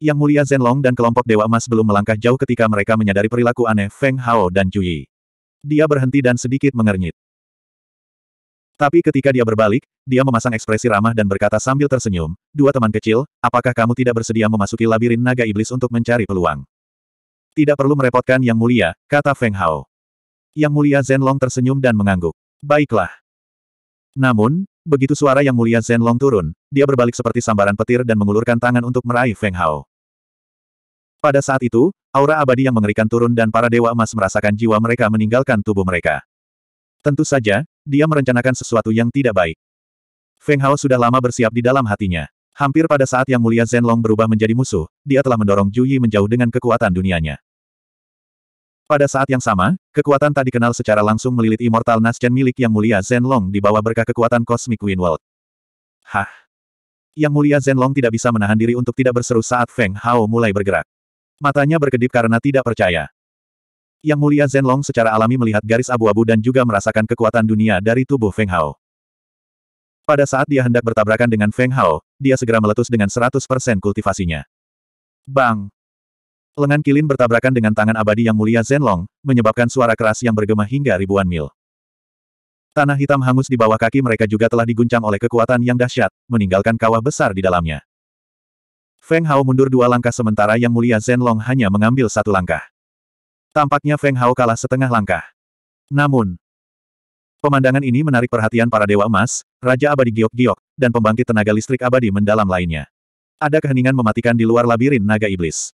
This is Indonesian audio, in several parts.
Yang mulia Zenlong dan kelompok Dewa Emas belum melangkah jauh ketika mereka menyadari perilaku aneh Feng Hao dan Juyi. Dia berhenti dan sedikit mengernyit. Tapi ketika dia berbalik, dia memasang ekspresi ramah dan berkata sambil tersenyum, dua teman kecil, apakah kamu tidak bersedia memasuki labirin naga iblis untuk mencari peluang? Tidak perlu merepotkan Yang Mulia, kata Feng Hao. Yang Mulia Zenlong tersenyum dan mengangguk. Baiklah. Namun, begitu suara Yang Mulia Zenlong turun, dia berbalik seperti sambaran petir dan mengulurkan tangan untuk meraih Feng Hao. Pada saat itu, aura abadi yang mengerikan turun dan para dewa emas merasakan jiwa mereka meninggalkan tubuh mereka. Tentu saja, dia merencanakan sesuatu yang tidak baik. Feng Hao sudah lama bersiap di dalam hatinya. Hampir pada saat yang mulia Zenlong berubah menjadi musuh, dia telah mendorong Ju Yi menjauh dengan kekuatan dunianya. Pada saat yang sama, kekuatan tak dikenal secara langsung melilit Immortal Nasjen milik yang mulia Zenlong di bawah berkah kekuatan Cosmic Queen World. Hah! Yang mulia Zenlong tidak bisa menahan diri untuk tidak berseru saat Feng Hao mulai bergerak. Matanya berkedip karena tidak percaya. Yang mulia Zenlong secara alami melihat garis abu-abu dan juga merasakan kekuatan dunia dari tubuh Feng Hao. Pada saat dia hendak bertabrakan dengan Feng Hao, dia segera meletus dengan 100% kultivasinya. Bang! Lengan kilin bertabrakan dengan tangan abadi yang mulia Zenlong, menyebabkan suara keras yang bergema hingga ribuan mil. Tanah hitam hangus di bawah kaki mereka juga telah diguncang oleh kekuatan yang dahsyat, meninggalkan kawah besar di dalamnya. Feng Hao mundur dua langkah sementara Yang Mulia Zen Long hanya mengambil satu langkah. Tampaknya Feng Hao kalah setengah langkah. Namun, pemandangan ini menarik perhatian para Dewa Emas, Raja Abadi Giok-Giok, dan pembangkit tenaga listrik abadi mendalam lainnya. Ada keheningan mematikan di luar labirin naga iblis.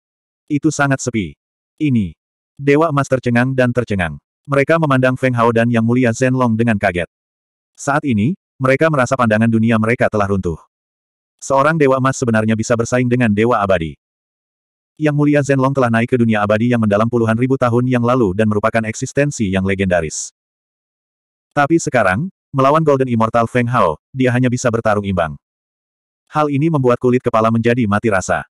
Itu sangat sepi. Ini. Dewa Emas tercengang dan tercengang. Mereka memandang Feng Hao dan Yang Mulia Zen Long dengan kaget. Saat ini, mereka merasa pandangan dunia mereka telah runtuh. Seorang Dewa Emas sebenarnya bisa bersaing dengan Dewa Abadi. Yang mulia Zenlong telah naik ke dunia abadi yang mendalam puluhan ribu tahun yang lalu dan merupakan eksistensi yang legendaris. Tapi sekarang, melawan Golden Immortal Feng Hao, dia hanya bisa bertarung imbang. Hal ini membuat kulit kepala menjadi mati rasa.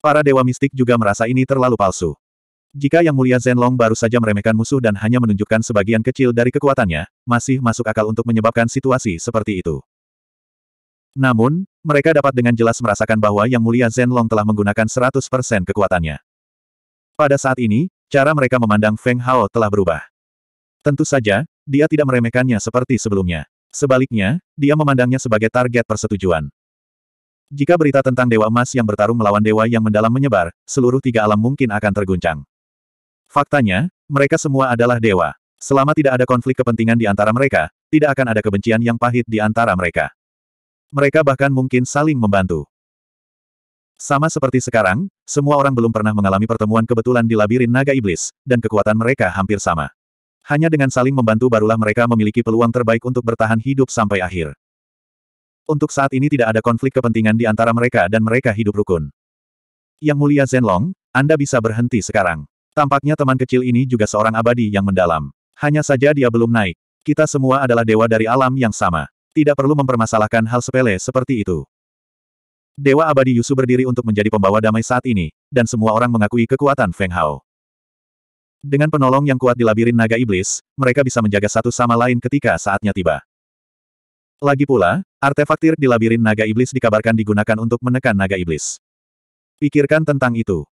Para dewa mistik juga merasa ini terlalu palsu. Jika Yang Mulia Zenlong baru saja meremehkan musuh dan hanya menunjukkan sebagian kecil dari kekuatannya, masih masuk akal untuk menyebabkan situasi seperti itu. Namun, mereka dapat dengan jelas merasakan bahwa Yang Mulia Zenlong telah menggunakan 100% kekuatannya. Pada saat ini, cara mereka memandang Feng Hao telah berubah. Tentu saja, dia tidak meremehkannya seperti sebelumnya. Sebaliknya, dia memandangnya sebagai target persetujuan. Jika berita tentang Dewa Emas yang bertarung melawan Dewa yang mendalam menyebar, seluruh tiga alam mungkin akan terguncang. Faktanya, mereka semua adalah dewa. Selama tidak ada konflik kepentingan di antara mereka, tidak akan ada kebencian yang pahit di antara mereka mereka bahkan mungkin saling membantu. Sama seperti sekarang, semua orang belum pernah mengalami pertemuan kebetulan di labirin naga iblis, dan kekuatan mereka hampir sama. Hanya dengan saling membantu barulah mereka memiliki peluang terbaik untuk bertahan hidup sampai akhir. Untuk saat ini tidak ada konflik kepentingan di antara mereka dan mereka hidup rukun. Yang mulia Zenlong, Anda bisa berhenti sekarang. Tampaknya teman kecil ini juga seorang abadi yang mendalam. Hanya saja dia belum naik. Kita semua adalah dewa dari alam yang sama tidak perlu mempermasalahkan hal sepele seperti itu. Dewa Abadi Yusu berdiri untuk menjadi pembawa damai saat ini, dan semua orang mengakui kekuatan Feng Hao. Dengan penolong yang kuat di labirin naga iblis, mereka bisa menjaga satu sama lain ketika saatnya tiba. Lagi pula, artefak tir di labirin naga iblis dikabarkan digunakan untuk menekan naga iblis. Pikirkan tentang itu.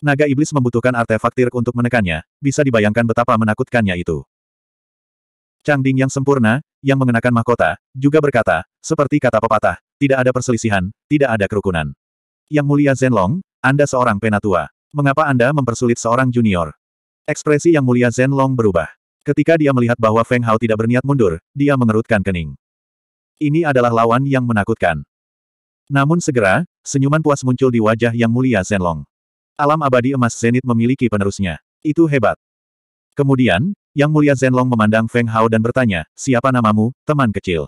Naga iblis membutuhkan artefak tir untuk menekannya, bisa dibayangkan betapa menakutkannya itu. Cangding yang sempurna, yang mengenakan mahkota, juga berkata, seperti kata pepatah, tidak ada perselisihan, tidak ada kerukunan. Yang mulia Zenlong, Anda seorang penatua. Mengapa Anda mempersulit seorang junior? Ekspresi yang mulia Zenlong berubah. Ketika dia melihat bahwa Feng Hao tidak berniat mundur, dia mengerutkan kening. Ini adalah lawan yang menakutkan. Namun segera, senyuman puas muncul di wajah yang mulia Zenlong. Alam abadi emas Zenit memiliki penerusnya. Itu hebat. Kemudian, yang mulia Zenlong memandang Feng Hao dan bertanya, siapa namamu, teman kecil?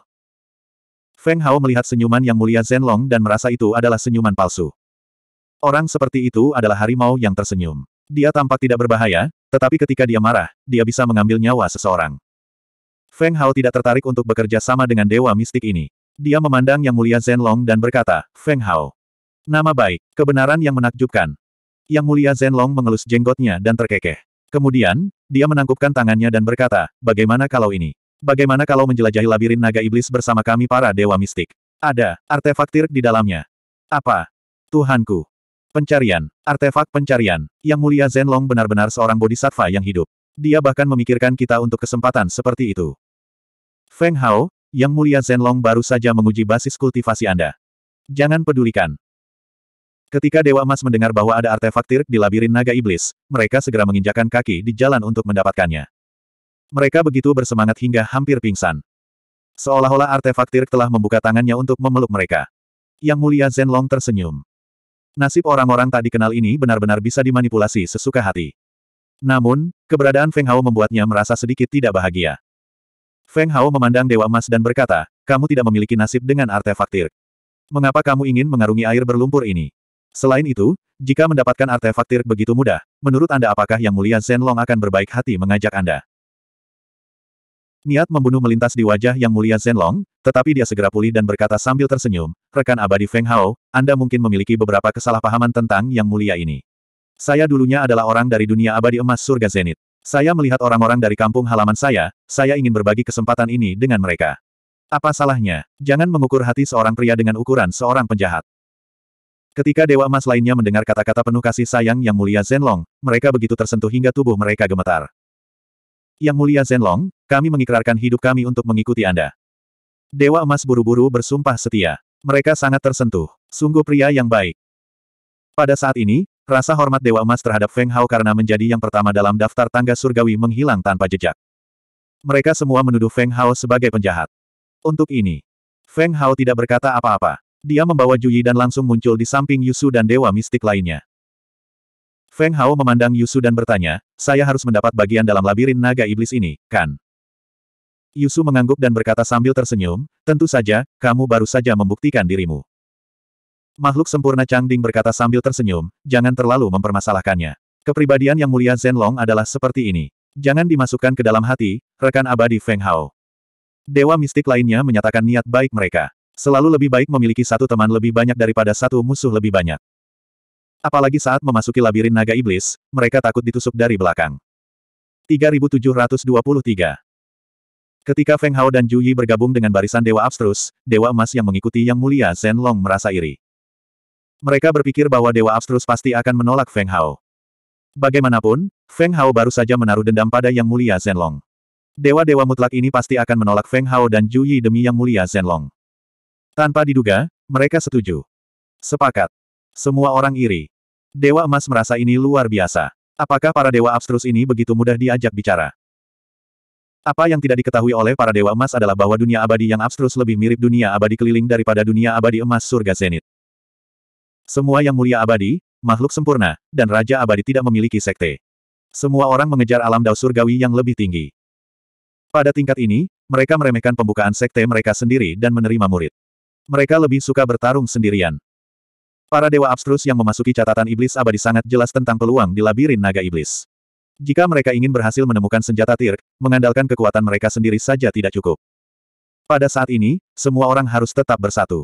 Feng Hao melihat senyuman yang mulia Zenlong dan merasa itu adalah senyuman palsu. Orang seperti itu adalah harimau yang tersenyum. Dia tampak tidak berbahaya, tetapi ketika dia marah, dia bisa mengambil nyawa seseorang. Feng Hao tidak tertarik untuk bekerja sama dengan dewa mistik ini. Dia memandang yang mulia Zenlong dan berkata, Feng Hao. Nama baik, kebenaran yang menakjubkan. Yang mulia Zenlong mengelus jenggotnya dan terkekeh. Kemudian, dia menangkupkan tangannya dan berkata, bagaimana kalau ini? Bagaimana kalau menjelajahi labirin naga iblis bersama kami para dewa mistik? Ada, artefak tirk di dalamnya. Apa? Tuhanku. Pencarian, artefak pencarian, yang mulia Zenlong benar-benar seorang bodhisattva yang hidup. Dia bahkan memikirkan kita untuk kesempatan seperti itu. Feng Hao, yang mulia Zenlong baru saja menguji basis kultivasi Anda. Jangan pedulikan, Ketika Dewa Emas mendengar bahwa ada artefak tirk di labirin naga iblis, mereka segera menginjakan kaki di jalan untuk mendapatkannya. Mereka begitu bersemangat hingga hampir pingsan. Seolah-olah artefak tirk telah membuka tangannya untuk memeluk mereka. Yang mulia Zenlong tersenyum. Nasib orang-orang tak dikenal ini benar-benar bisa dimanipulasi sesuka hati. Namun, keberadaan Feng Hao membuatnya merasa sedikit tidak bahagia. Feng Hao memandang Dewa Emas dan berkata, kamu tidak memiliki nasib dengan artefak tirk. Mengapa kamu ingin mengarungi air berlumpur ini? Selain itu, jika mendapatkan artefak tirk begitu mudah, menurut Anda apakah Yang Mulia Zenlong akan berbaik hati mengajak Anda? Niat membunuh melintas di wajah Yang Mulia Zenlong, tetapi dia segera pulih dan berkata sambil tersenyum, rekan abadi Feng Hao, Anda mungkin memiliki beberapa kesalahpahaman tentang Yang Mulia ini. Saya dulunya adalah orang dari dunia abadi emas surga Zenit. Saya melihat orang-orang dari kampung halaman saya, saya ingin berbagi kesempatan ini dengan mereka. Apa salahnya? Jangan mengukur hati seorang pria dengan ukuran seorang penjahat. Ketika Dewa Emas lainnya mendengar kata-kata penuh kasih sayang Yang Mulia Zenlong, mereka begitu tersentuh hingga tubuh mereka gemetar. Yang Mulia Zenlong, kami mengikrarkan hidup kami untuk mengikuti Anda. Dewa Emas buru-buru bersumpah setia. Mereka sangat tersentuh. Sungguh pria yang baik. Pada saat ini, rasa hormat Dewa Emas terhadap Feng Hao karena menjadi yang pertama dalam daftar tangga surgawi menghilang tanpa jejak. Mereka semua menuduh Feng Hao sebagai penjahat. Untuk ini, Feng Hao tidak berkata apa-apa. Dia membawa Juyi dan langsung muncul di samping Yusu dan dewa mistik lainnya. Feng Hao memandang Yusu dan bertanya, saya harus mendapat bagian dalam labirin naga iblis ini, kan? Yusu mengangguk dan berkata sambil tersenyum, tentu saja, kamu baru saja membuktikan dirimu. Makhluk sempurna Ding berkata sambil tersenyum, jangan terlalu mempermasalahkannya. Kepribadian yang mulia Long adalah seperti ini. Jangan dimasukkan ke dalam hati, rekan abadi Feng Hao. Dewa mistik lainnya menyatakan niat baik mereka. Selalu lebih baik memiliki satu teman lebih banyak daripada satu musuh lebih banyak. Apalagi saat memasuki labirin naga iblis, mereka takut ditusuk dari belakang. 3723 Ketika Feng Hao dan Ju Yi bergabung dengan barisan Dewa Abstrus, Dewa Emas yang mengikuti Yang Mulia Zen Long merasa iri. Mereka berpikir bahwa Dewa Abstrus pasti akan menolak Feng Hao. Bagaimanapun, Feng Hao baru saja menaruh dendam pada Yang Mulia Zen Long. Dewa-dewa mutlak ini pasti akan menolak Feng Hao dan Ju Yi demi Yang Mulia Zen Long. Tanpa diduga, mereka setuju. Sepakat. Semua orang iri. Dewa emas merasa ini luar biasa. Apakah para dewa abstrus ini begitu mudah diajak bicara? Apa yang tidak diketahui oleh para dewa emas adalah bahwa dunia abadi yang abstrus lebih mirip dunia abadi keliling daripada dunia abadi emas surga zenit. Semua yang mulia abadi, makhluk sempurna, dan raja abadi tidak memiliki sekte. Semua orang mengejar alam dao surgawi yang lebih tinggi. Pada tingkat ini, mereka meremehkan pembukaan sekte mereka sendiri dan menerima murid. Mereka lebih suka bertarung sendirian. Para dewa abstrus yang memasuki catatan iblis abadi sangat jelas tentang peluang di labirin naga iblis. Jika mereka ingin berhasil menemukan senjata tir, mengandalkan kekuatan mereka sendiri saja tidak cukup. Pada saat ini, semua orang harus tetap bersatu.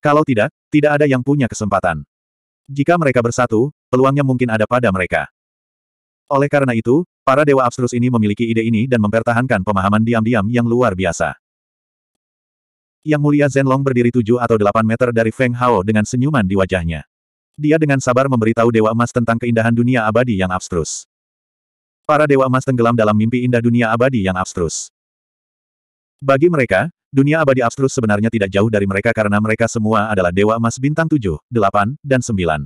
Kalau tidak, tidak ada yang punya kesempatan. Jika mereka bersatu, peluangnya mungkin ada pada mereka. Oleh karena itu, para dewa abstrus ini memiliki ide ini dan mempertahankan pemahaman diam-diam yang luar biasa. Yang mulia Zenlong berdiri tujuh atau delapan meter dari Feng Hao dengan senyuman di wajahnya. Dia dengan sabar memberitahu Dewa Emas tentang keindahan dunia abadi yang abstrus. Para Dewa Emas tenggelam dalam mimpi indah dunia abadi yang abstrus. Bagi mereka, dunia abadi abstrus sebenarnya tidak jauh dari mereka karena mereka semua adalah Dewa Emas bintang tujuh, delapan, dan sembilan.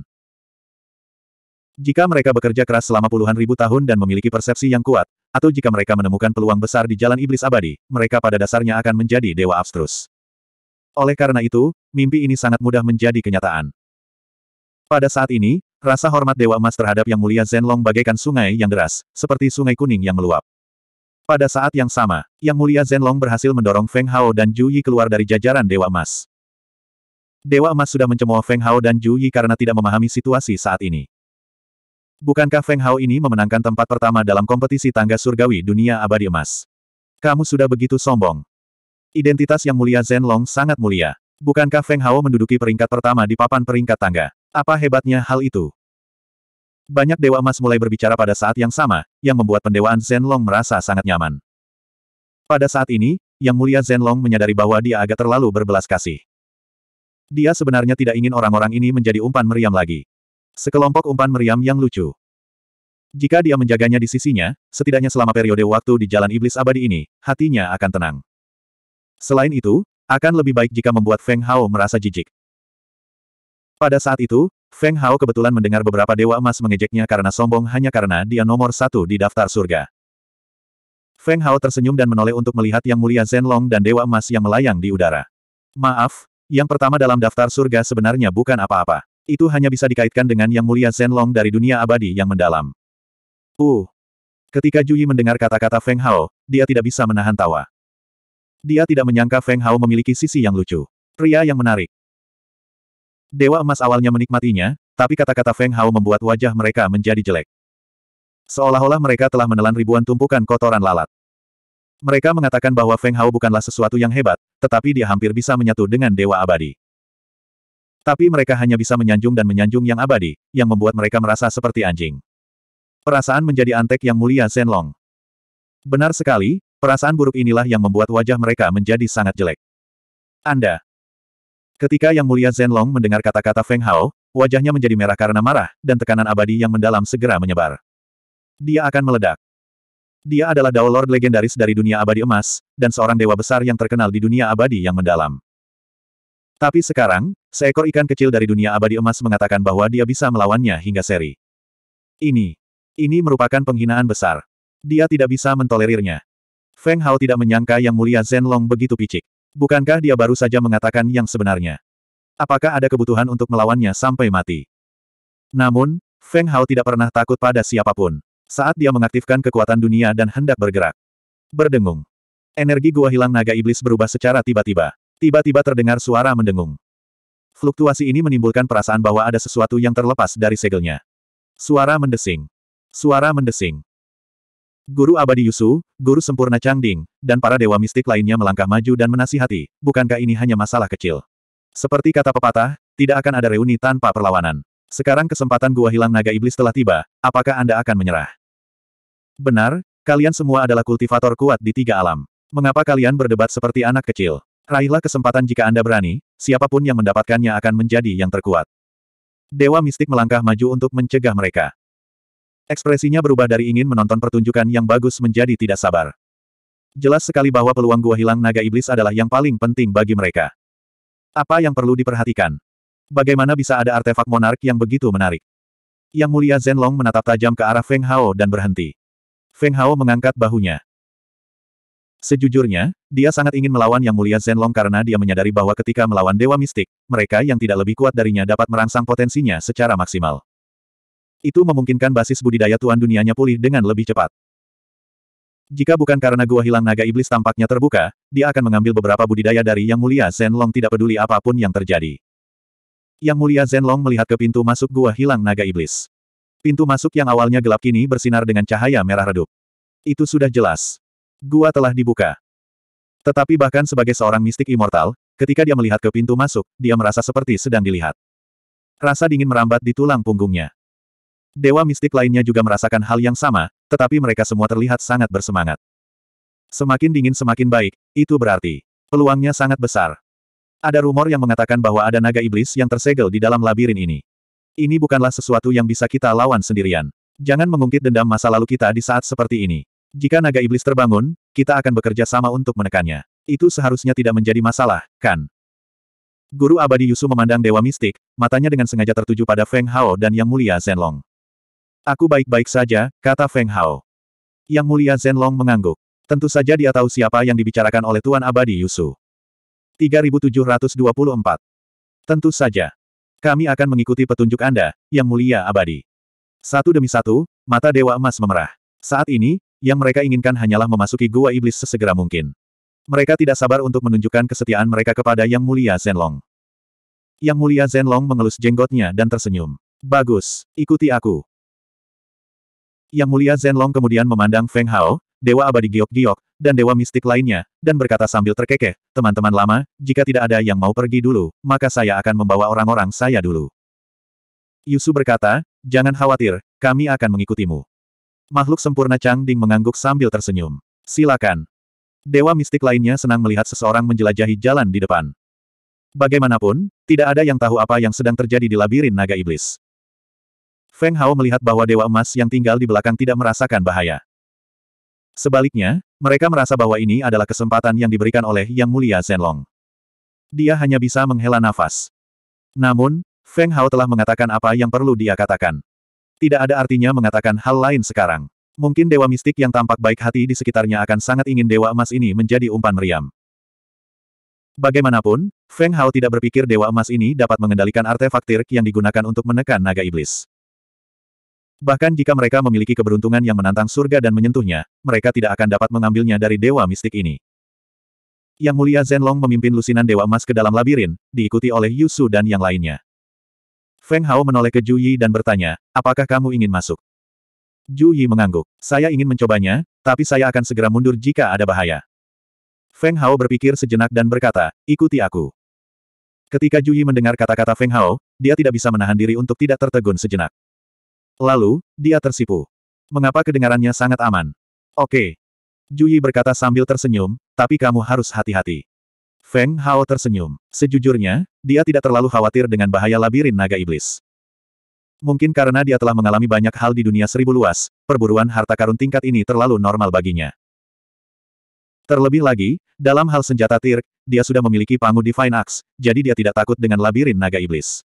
Jika mereka bekerja keras selama puluhan ribu tahun dan memiliki persepsi yang kuat, atau jika mereka menemukan peluang besar di jalan iblis abadi, mereka pada dasarnya akan menjadi dewa abstrus. Oleh karena itu, mimpi ini sangat mudah menjadi kenyataan. Pada saat ini, rasa hormat Dewa Emas terhadap Yang Mulia Zenlong bagaikan sungai yang deras, seperti sungai kuning yang meluap. Pada saat yang sama, Yang Mulia Zenlong berhasil mendorong Feng Hao dan Ju Yi keluar dari jajaran Dewa Emas. Dewa Emas sudah mencemooh Feng Hao dan Ju Yi karena tidak memahami situasi saat ini. Bukankah Feng Hao ini memenangkan tempat pertama dalam kompetisi tangga surgawi dunia abadi emas? Kamu sudah begitu sombong. Identitas yang mulia Zenlong sangat mulia. Bukankah Feng Hao menduduki peringkat pertama di papan peringkat tangga? Apa hebatnya hal itu? Banyak Dewa Emas mulai berbicara pada saat yang sama, yang membuat pendewaan Zenlong merasa sangat nyaman. Pada saat ini, Yang Mulia Zenlong menyadari bahwa dia agak terlalu berbelas kasih. Dia sebenarnya tidak ingin orang-orang ini menjadi umpan meriam lagi. Sekelompok umpan meriam yang lucu. Jika dia menjaganya di sisinya, setidaknya selama periode waktu di Jalan Iblis Abadi ini, hatinya akan tenang. Selain itu, akan lebih baik jika membuat Feng Hao merasa jijik. Pada saat itu, Feng Hao kebetulan mendengar beberapa dewa emas mengejeknya karena sombong hanya karena dia nomor satu di daftar surga. Feng Hao tersenyum dan menoleh untuk melihat Yang Mulia Zhenlong dan Dewa Emas yang melayang di udara. Maaf, yang pertama dalam daftar surga sebenarnya bukan apa-apa. Itu hanya bisa dikaitkan dengan Yang Mulia Zhenlong dari dunia abadi yang mendalam. Uh. Ketika Jui mendengar kata-kata Feng Hao, dia tidak bisa menahan tawa. Dia tidak menyangka Feng Hao memiliki sisi yang lucu. Pria yang menarik. Dewa emas awalnya menikmatinya, tapi kata-kata Feng Hao membuat wajah mereka menjadi jelek. Seolah-olah mereka telah menelan ribuan tumpukan kotoran lalat. Mereka mengatakan bahwa Feng Hao bukanlah sesuatu yang hebat, tetapi dia hampir bisa menyatu dengan Dewa Abadi. Tapi mereka hanya bisa menyanjung dan menyanjung yang abadi, yang membuat mereka merasa seperti anjing. Perasaan menjadi antek yang mulia Zenlong. Benar sekali, Perasaan buruk inilah yang membuat wajah mereka menjadi sangat jelek. Anda. Ketika Yang Mulia Zenlong mendengar kata-kata Feng Hao, wajahnya menjadi merah karena marah, dan tekanan abadi yang mendalam segera menyebar. Dia akan meledak. Dia adalah Dao Lord legendaris dari dunia abadi emas, dan seorang dewa besar yang terkenal di dunia abadi yang mendalam. Tapi sekarang, seekor ikan kecil dari dunia abadi emas mengatakan bahwa dia bisa melawannya hingga seri. Ini. Ini merupakan penghinaan besar. Dia tidak bisa mentolerirnya. Feng Hao tidak menyangka Yang Mulia Zen Long begitu picik. Bukankah dia baru saja mengatakan yang sebenarnya? Apakah ada kebutuhan untuk melawannya sampai mati? Namun, Feng Hao tidak pernah takut pada siapapun. Saat dia mengaktifkan kekuatan dunia dan hendak bergerak. Berdengung. Energi gua hilang naga iblis berubah secara tiba-tiba. Tiba-tiba terdengar suara mendengung. Fluktuasi ini menimbulkan perasaan bahwa ada sesuatu yang terlepas dari segelnya. Suara mendesing. Suara mendesing. Guru abadi Yusu, guru sempurna Changding, dan para dewa mistik lainnya melangkah maju dan menasihati, bukankah ini hanya masalah kecil? Seperti kata pepatah, tidak akan ada reuni tanpa perlawanan. Sekarang kesempatan gua hilang naga iblis telah tiba, apakah Anda akan menyerah? Benar, kalian semua adalah kultivator kuat di tiga alam. Mengapa kalian berdebat seperti anak kecil? Raihlah kesempatan jika Anda berani, siapapun yang mendapatkannya akan menjadi yang terkuat. Dewa mistik melangkah maju untuk mencegah mereka. Ekspresinya berubah dari ingin menonton pertunjukan yang bagus menjadi tidak sabar. Jelas sekali bahwa peluang gua hilang naga iblis adalah yang paling penting bagi mereka. Apa yang perlu diperhatikan? Bagaimana bisa ada artefak monark yang begitu menarik? Yang mulia Zenlong menatap tajam ke arah Feng Hao dan berhenti. Feng Hao mengangkat bahunya. Sejujurnya, dia sangat ingin melawan Yang Mulia Zenlong karena dia menyadari bahwa ketika melawan Dewa Mistik, mereka yang tidak lebih kuat darinya dapat merangsang potensinya secara maksimal. Itu memungkinkan basis budidaya tuan dunianya pulih dengan lebih cepat. Jika bukan karena gua hilang naga iblis tampaknya terbuka, dia akan mengambil beberapa budidaya dari Yang Mulia Zenlong tidak peduli apapun yang terjadi. Yang Mulia Zenlong melihat ke pintu masuk gua hilang naga iblis. Pintu masuk yang awalnya gelap kini bersinar dengan cahaya merah redup. Itu sudah jelas. Gua telah dibuka. Tetapi bahkan sebagai seorang mistik immortal, ketika dia melihat ke pintu masuk, dia merasa seperti sedang dilihat. Rasa dingin merambat di tulang punggungnya. Dewa mistik lainnya juga merasakan hal yang sama, tetapi mereka semua terlihat sangat bersemangat. Semakin dingin semakin baik, itu berarti peluangnya sangat besar. Ada rumor yang mengatakan bahwa ada naga iblis yang tersegel di dalam labirin ini. Ini bukanlah sesuatu yang bisa kita lawan sendirian. Jangan mengungkit dendam masa lalu kita di saat seperti ini. Jika naga iblis terbangun, kita akan bekerja sama untuk menekannya. Itu seharusnya tidak menjadi masalah, kan? Guru abadi Yusu memandang dewa mistik, matanya dengan sengaja tertuju pada Feng Hao dan Yang Mulia Zenlong. Aku baik-baik saja, kata Feng Hao. Yang mulia Zenlong mengangguk. Tentu saja dia tahu siapa yang dibicarakan oleh Tuan Abadi Yusu. 3724. Tentu saja. Kami akan mengikuti petunjuk Anda, Yang Mulia Abadi. Satu demi satu, mata Dewa Emas memerah. Saat ini, yang mereka inginkan hanyalah memasuki gua iblis sesegera mungkin. Mereka tidak sabar untuk menunjukkan kesetiaan mereka kepada Yang Mulia Zenlong. Yang Mulia Zenlong mengelus jenggotnya dan tersenyum. Bagus, ikuti aku. Yang mulia Zenlong kemudian memandang Feng Hao, Dewa Abadi Giok-Giok, dan Dewa Mistik lainnya, dan berkata sambil terkekeh, teman-teman lama, jika tidak ada yang mau pergi dulu, maka saya akan membawa orang-orang saya dulu. Yusu berkata, jangan khawatir, kami akan mengikutimu. Makhluk sempurna Chang Ding mengangguk sambil tersenyum. Silakan. Dewa mistik lainnya senang melihat seseorang menjelajahi jalan di depan. Bagaimanapun, tidak ada yang tahu apa yang sedang terjadi di labirin naga iblis. Feng Hao melihat bahwa Dewa Emas yang tinggal di belakang tidak merasakan bahaya. Sebaliknya, mereka merasa bahwa ini adalah kesempatan yang diberikan oleh Yang Mulia Zhenlong. Dia hanya bisa menghela nafas. Namun, Feng Hao telah mengatakan apa yang perlu dia katakan. Tidak ada artinya mengatakan hal lain sekarang. Mungkin dewa mistik yang tampak baik hati di sekitarnya akan sangat ingin dewa emas ini menjadi umpan meriam. Bagaimanapun, Feng Hao tidak berpikir dewa emas ini dapat mengendalikan artefak tirik yang digunakan untuk menekan naga iblis. Bahkan jika mereka memiliki keberuntungan yang menantang surga dan menyentuhnya, mereka tidak akan dapat mengambilnya dari dewa mistik ini. Yang mulia Zenlong memimpin lusinan dewa emas ke dalam labirin, diikuti oleh Yusu dan yang lainnya. Feng Hao menoleh ke Ju Yi dan bertanya, apakah kamu ingin masuk? Ju Yi mengangguk. Saya ingin mencobanya, tapi saya akan segera mundur jika ada bahaya. Feng Hao berpikir sejenak dan berkata, ikuti aku. Ketika Ju Yi mendengar kata-kata Feng Hao, dia tidak bisa menahan diri untuk tidak tertegun sejenak. Lalu, dia tersipu. Mengapa kedengarannya sangat aman? Oke. Juyi berkata sambil tersenyum, tapi kamu harus hati-hati. Feng Hao tersenyum. Sejujurnya, dia tidak terlalu khawatir dengan bahaya labirin naga iblis. Mungkin karena dia telah mengalami banyak hal di dunia seribu luas, perburuan harta karun tingkat ini terlalu normal baginya. Terlebih lagi, dalam hal senjata tir, dia sudah memiliki pangu Divine Axe, jadi dia tidak takut dengan labirin naga iblis.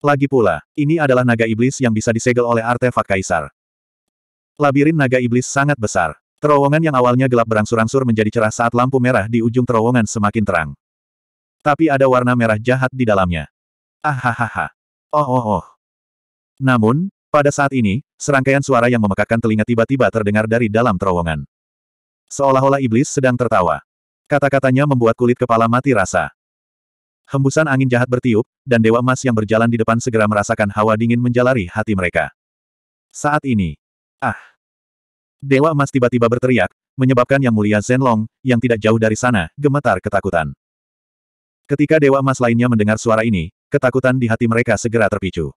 Lagi pula, ini adalah naga iblis yang bisa disegel oleh artefak kaisar. Labirin naga iblis sangat besar. Terowongan yang awalnya gelap berangsur-angsur menjadi cerah saat lampu merah di ujung terowongan semakin terang. Tapi ada warna merah jahat di dalamnya. Ahahaha. Oh oh oh. Namun, pada saat ini, serangkaian suara yang memekakkan telinga tiba-tiba terdengar dari dalam terowongan. Seolah-olah iblis sedang tertawa. Kata-katanya membuat kulit kepala mati rasa. Hembusan angin jahat bertiup, dan Dewa Emas yang berjalan di depan segera merasakan hawa dingin menjalari hati mereka. Saat ini. Ah! Dewa Emas tiba-tiba berteriak, menyebabkan Yang Mulia Zenlong yang tidak jauh dari sana, gemetar ketakutan. Ketika Dewa Emas lainnya mendengar suara ini, ketakutan di hati mereka segera terpicu.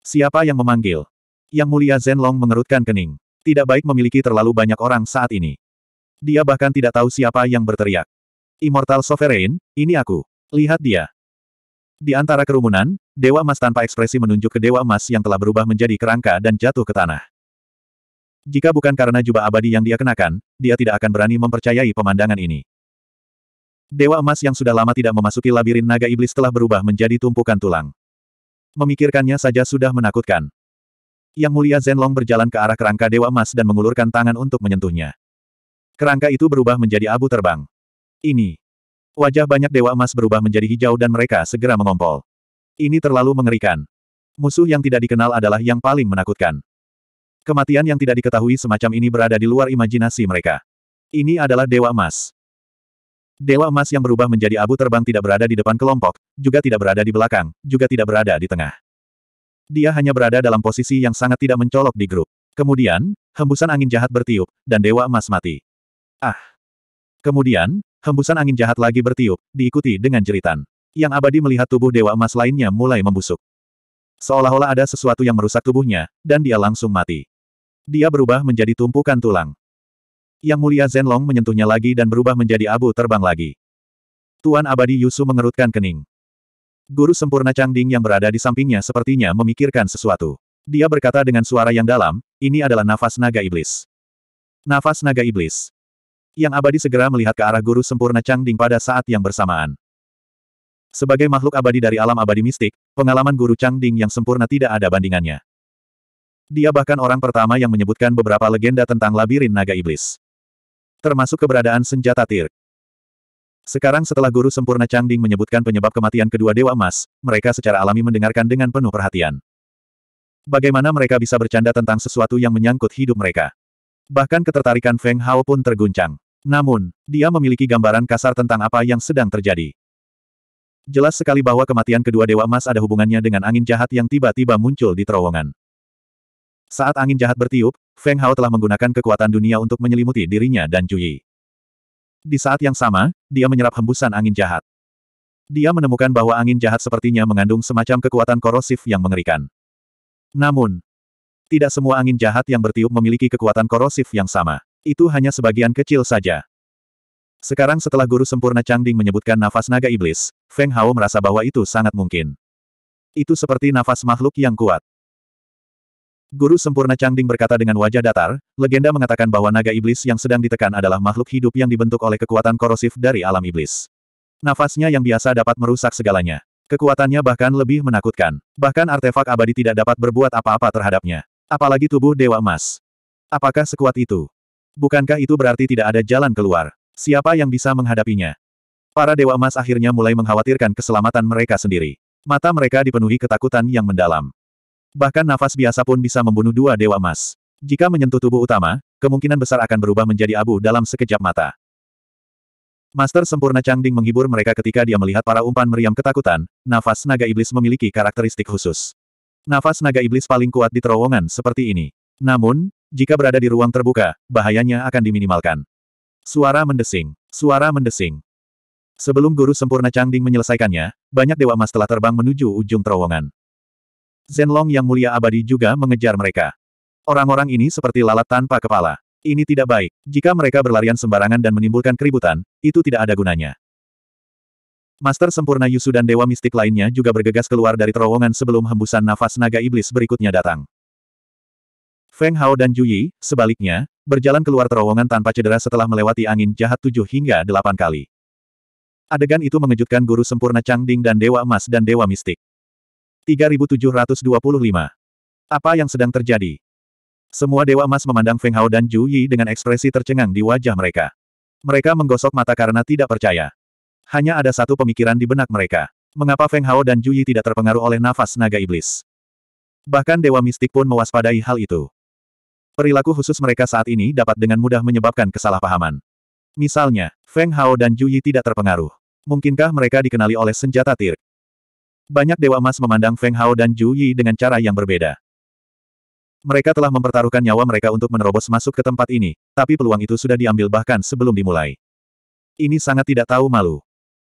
Siapa yang memanggil? Yang Mulia Zenlong mengerutkan kening. Tidak baik memiliki terlalu banyak orang saat ini. Dia bahkan tidak tahu siapa yang berteriak. Immortal Sovereign, ini aku. Lihat dia. Di antara kerumunan, Dewa Emas tanpa ekspresi menunjuk ke Dewa Emas yang telah berubah menjadi kerangka dan jatuh ke tanah. Jika bukan karena jubah abadi yang dia kenakan, dia tidak akan berani mempercayai pemandangan ini. Dewa Emas yang sudah lama tidak memasuki labirin naga iblis telah berubah menjadi tumpukan tulang. Memikirkannya saja sudah menakutkan. Yang mulia Zenlong berjalan ke arah kerangka Dewa Emas dan mengulurkan tangan untuk menyentuhnya. Kerangka itu berubah menjadi abu terbang. Ini, Wajah banyak dewa emas berubah menjadi hijau dan mereka segera mengompol. Ini terlalu mengerikan. Musuh yang tidak dikenal adalah yang paling menakutkan. Kematian yang tidak diketahui semacam ini berada di luar imajinasi mereka. Ini adalah dewa emas. Dewa emas yang berubah menjadi abu terbang tidak berada di depan kelompok, juga tidak berada di belakang, juga tidak berada di tengah. Dia hanya berada dalam posisi yang sangat tidak mencolok di grup. Kemudian, hembusan angin jahat bertiup, dan Dewa Emas mati. Ah! Kemudian, Hembusan angin jahat lagi bertiup, diikuti dengan jeritan. Yang abadi melihat tubuh dewa emas lainnya mulai membusuk. Seolah-olah ada sesuatu yang merusak tubuhnya, dan dia langsung mati. Dia berubah menjadi tumpukan tulang. Yang mulia Zenlong menyentuhnya lagi dan berubah menjadi abu terbang lagi. Tuan abadi Yusu mengerutkan kening. Guru sempurna Changding yang berada di sampingnya sepertinya memikirkan sesuatu. Dia berkata dengan suara yang dalam, ini adalah nafas naga iblis. Nafas naga iblis. Yang abadi segera melihat ke arah guru sempurna Chang Ding pada saat yang bersamaan. Sebagai makhluk abadi dari alam abadi mistik, pengalaman guru Chang Ding yang sempurna tidak ada bandingannya. Dia bahkan orang pertama yang menyebutkan beberapa legenda tentang labirin naga iblis. Termasuk keberadaan senjata tir. Sekarang setelah guru sempurna Chang Ding menyebutkan penyebab kematian kedua dewa emas, mereka secara alami mendengarkan dengan penuh perhatian. Bagaimana mereka bisa bercanda tentang sesuatu yang menyangkut hidup mereka? Bahkan ketertarikan Feng Hao pun terguncang. Namun, dia memiliki gambaran kasar tentang apa yang sedang terjadi. Jelas sekali bahwa kematian kedua Dewa Emas ada hubungannya dengan angin jahat yang tiba-tiba muncul di terowongan. Saat angin jahat bertiup, Feng Hao telah menggunakan kekuatan dunia untuk menyelimuti dirinya dan Jui. Di saat yang sama, dia menyerap hembusan angin jahat. Dia menemukan bahwa angin jahat sepertinya mengandung semacam kekuatan korosif yang mengerikan. Namun, tidak semua angin jahat yang bertiup memiliki kekuatan korosif yang sama itu hanya sebagian kecil saja. Sekarang setelah guru sempurna Changding menyebutkan nafas naga iblis, Feng Hao merasa bahwa itu sangat mungkin. Itu seperti nafas makhluk yang kuat. Guru sempurna Changding berkata dengan wajah datar, legenda mengatakan bahwa naga iblis yang sedang ditekan adalah makhluk hidup yang dibentuk oleh kekuatan korosif dari alam iblis. Nafasnya yang biasa dapat merusak segalanya. Kekuatannya bahkan lebih menakutkan. Bahkan artefak abadi tidak dapat berbuat apa-apa terhadapnya. Apalagi tubuh Dewa Emas. Apakah sekuat itu? Bukankah itu berarti tidak ada jalan keluar? Siapa yang bisa menghadapinya? Para Dewa Emas akhirnya mulai mengkhawatirkan keselamatan mereka sendiri. Mata mereka dipenuhi ketakutan yang mendalam. Bahkan nafas biasa pun bisa membunuh dua Dewa Emas. Jika menyentuh tubuh utama, kemungkinan besar akan berubah menjadi abu dalam sekejap mata. Master sempurna Changding menghibur mereka ketika dia melihat para umpan meriam ketakutan, nafas naga iblis memiliki karakteristik khusus. Nafas naga iblis paling kuat di terowongan seperti ini. Namun, jika berada di ruang terbuka, bahayanya akan diminimalkan. Suara mendesing. Suara mendesing. Sebelum guru sempurna Changding menyelesaikannya, banyak dewa emas telah terbang menuju ujung terowongan. Zenlong yang mulia abadi juga mengejar mereka. Orang-orang ini seperti lalat tanpa kepala. Ini tidak baik. Jika mereka berlarian sembarangan dan menimbulkan keributan, itu tidak ada gunanya. Master sempurna Yusu dan dewa mistik lainnya juga bergegas keluar dari terowongan sebelum hembusan nafas naga iblis berikutnya datang. Feng Hao dan Yi, sebaliknya, berjalan keluar terowongan tanpa cedera setelah melewati angin jahat tujuh hingga delapan kali. Adegan itu mengejutkan guru sempurna Chang Ding dan Dewa Emas dan Dewa Mistik. 3725. Apa yang sedang terjadi? Semua Dewa Emas memandang Feng Hao dan Zhu Yi dengan ekspresi tercengang di wajah mereka. Mereka menggosok mata karena tidak percaya. Hanya ada satu pemikiran di benak mereka. Mengapa Feng Hao dan Zhu Yi tidak terpengaruh oleh nafas naga iblis? Bahkan Dewa Mistik pun mewaspadai hal itu. Perilaku khusus mereka saat ini dapat dengan mudah menyebabkan kesalahpahaman. Misalnya, Feng Hao dan Yi tidak terpengaruh. Mungkinkah mereka dikenali oleh senjata tir? Banyak Dewa Emas memandang Feng Hao dan Yi dengan cara yang berbeda. Mereka telah mempertaruhkan nyawa mereka untuk menerobos masuk ke tempat ini, tapi peluang itu sudah diambil bahkan sebelum dimulai. Ini sangat tidak tahu malu.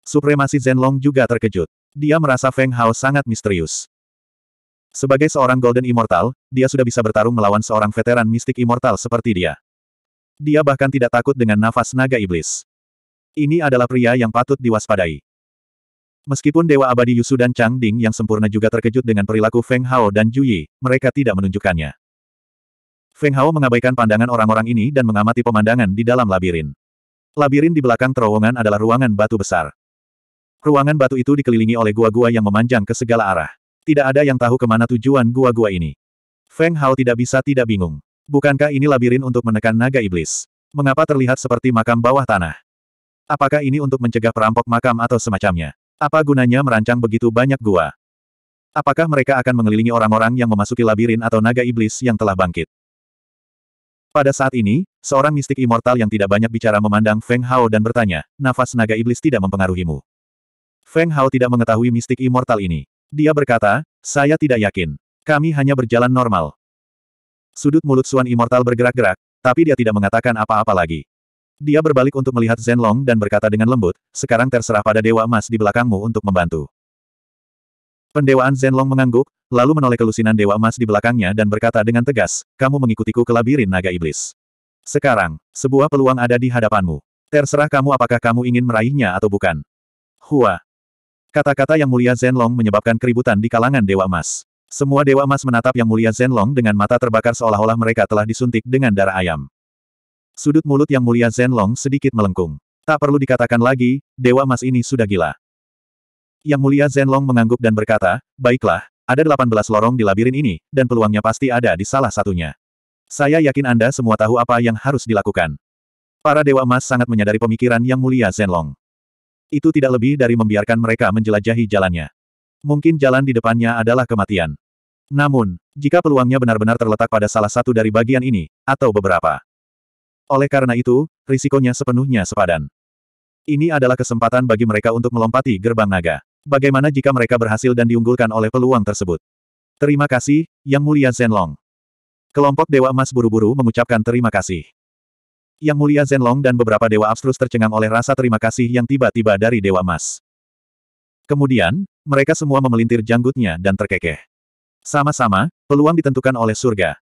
Supremasi Zenlong juga terkejut. Dia merasa Feng Hao sangat misterius. Sebagai seorang Golden Immortal, dia sudah bisa bertarung melawan seorang veteran mistik immortal seperti dia. Dia bahkan tidak takut dengan nafas naga iblis. Ini adalah pria yang patut diwaspadai. Meskipun Dewa Abadi Yusu dan Chang Ding yang sempurna juga terkejut dengan perilaku Feng Hao dan Yi, mereka tidak menunjukkannya. Feng Hao mengabaikan pandangan orang-orang ini dan mengamati pemandangan di dalam labirin. Labirin di belakang terowongan adalah ruangan batu besar. Ruangan batu itu dikelilingi oleh gua-gua yang memanjang ke segala arah. Tidak ada yang tahu kemana tujuan gua-gua ini. Feng Hao tidak bisa tidak bingung. Bukankah ini labirin untuk menekan naga iblis? Mengapa terlihat seperti makam bawah tanah? Apakah ini untuk mencegah perampok makam atau semacamnya? Apa gunanya merancang begitu banyak gua? Apakah mereka akan mengelilingi orang-orang yang memasuki labirin atau naga iblis yang telah bangkit? Pada saat ini, seorang mistik immortal yang tidak banyak bicara memandang Feng Hao dan bertanya, nafas naga iblis tidak mempengaruhimu. Feng Hao tidak mengetahui mistik immortal ini. Dia berkata, saya tidak yakin. Kami hanya berjalan normal. Sudut mulut Suan Immortal bergerak-gerak, tapi dia tidak mengatakan apa-apa lagi. Dia berbalik untuk melihat Zenlong dan berkata dengan lembut, sekarang terserah pada Dewa Emas di belakangmu untuk membantu. Pendewaan Zenlong mengangguk, lalu menoleh kelusinan Dewa Emas di belakangnya dan berkata dengan tegas, kamu mengikutiku ke labirin naga iblis. Sekarang, sebuah peluang ada di hadapanmu. Terserah kamu apakah kamu ingin meraihnya atau bukan. Hua, Kata-kata yang mulia Zenlong menyebabkan keributan di kalangan Dewa Emas. Semua Dewa Emas menatap yang mulia Zenlong dengan mata terbakar seolah-olah mereka telah disuntik dengan darah ayam. Sudut mulut yang mulia Zenlong sedikit melengkung. Tak perlu dikatakan lagi, Dewa Emas ini sudah gila. Yang mulia Zenlong mengangguk dan berkata, Baiklah, ada 18 lorong di labirin ini, dan peluangnya pasti ada di salah satunya. Saya yakin Anda semua tahu apa yang harus dilakukan. Para Dewa Emas sangat menyadari pemikiran Yang Mulia Zenlong. Itu tidak lebih dari membiarkan mereka menjelajahi jalannya. Mungkin jalan di depannya adalah kematian. Namun, jika peluangnya benar-benar terletak pada salah satu dari bagian ini, atau beberapa. Oleh karena itu, risikonya sepenuhnya sepadan. Ini adalah kesempatan bagi mereka untuk melompati gerbang naga. Bagaimana jika mereka berhasil dan diunggulkan oleh peluang tersebut? Terima kasih, Yang Mulia Zenlong. Kelompok Dewa Emas buru-buru mengucapkan terima kasih. Yang mulia Zenlong dan beberapa dewa abstrus tercengang oleh rasa terima kasih yang tiba-tiba dari dewa emas. Kemudian, mereka semua memelintir janggutnya dan terkekeh. Sama-sama, peluang ditentukan oleh surga.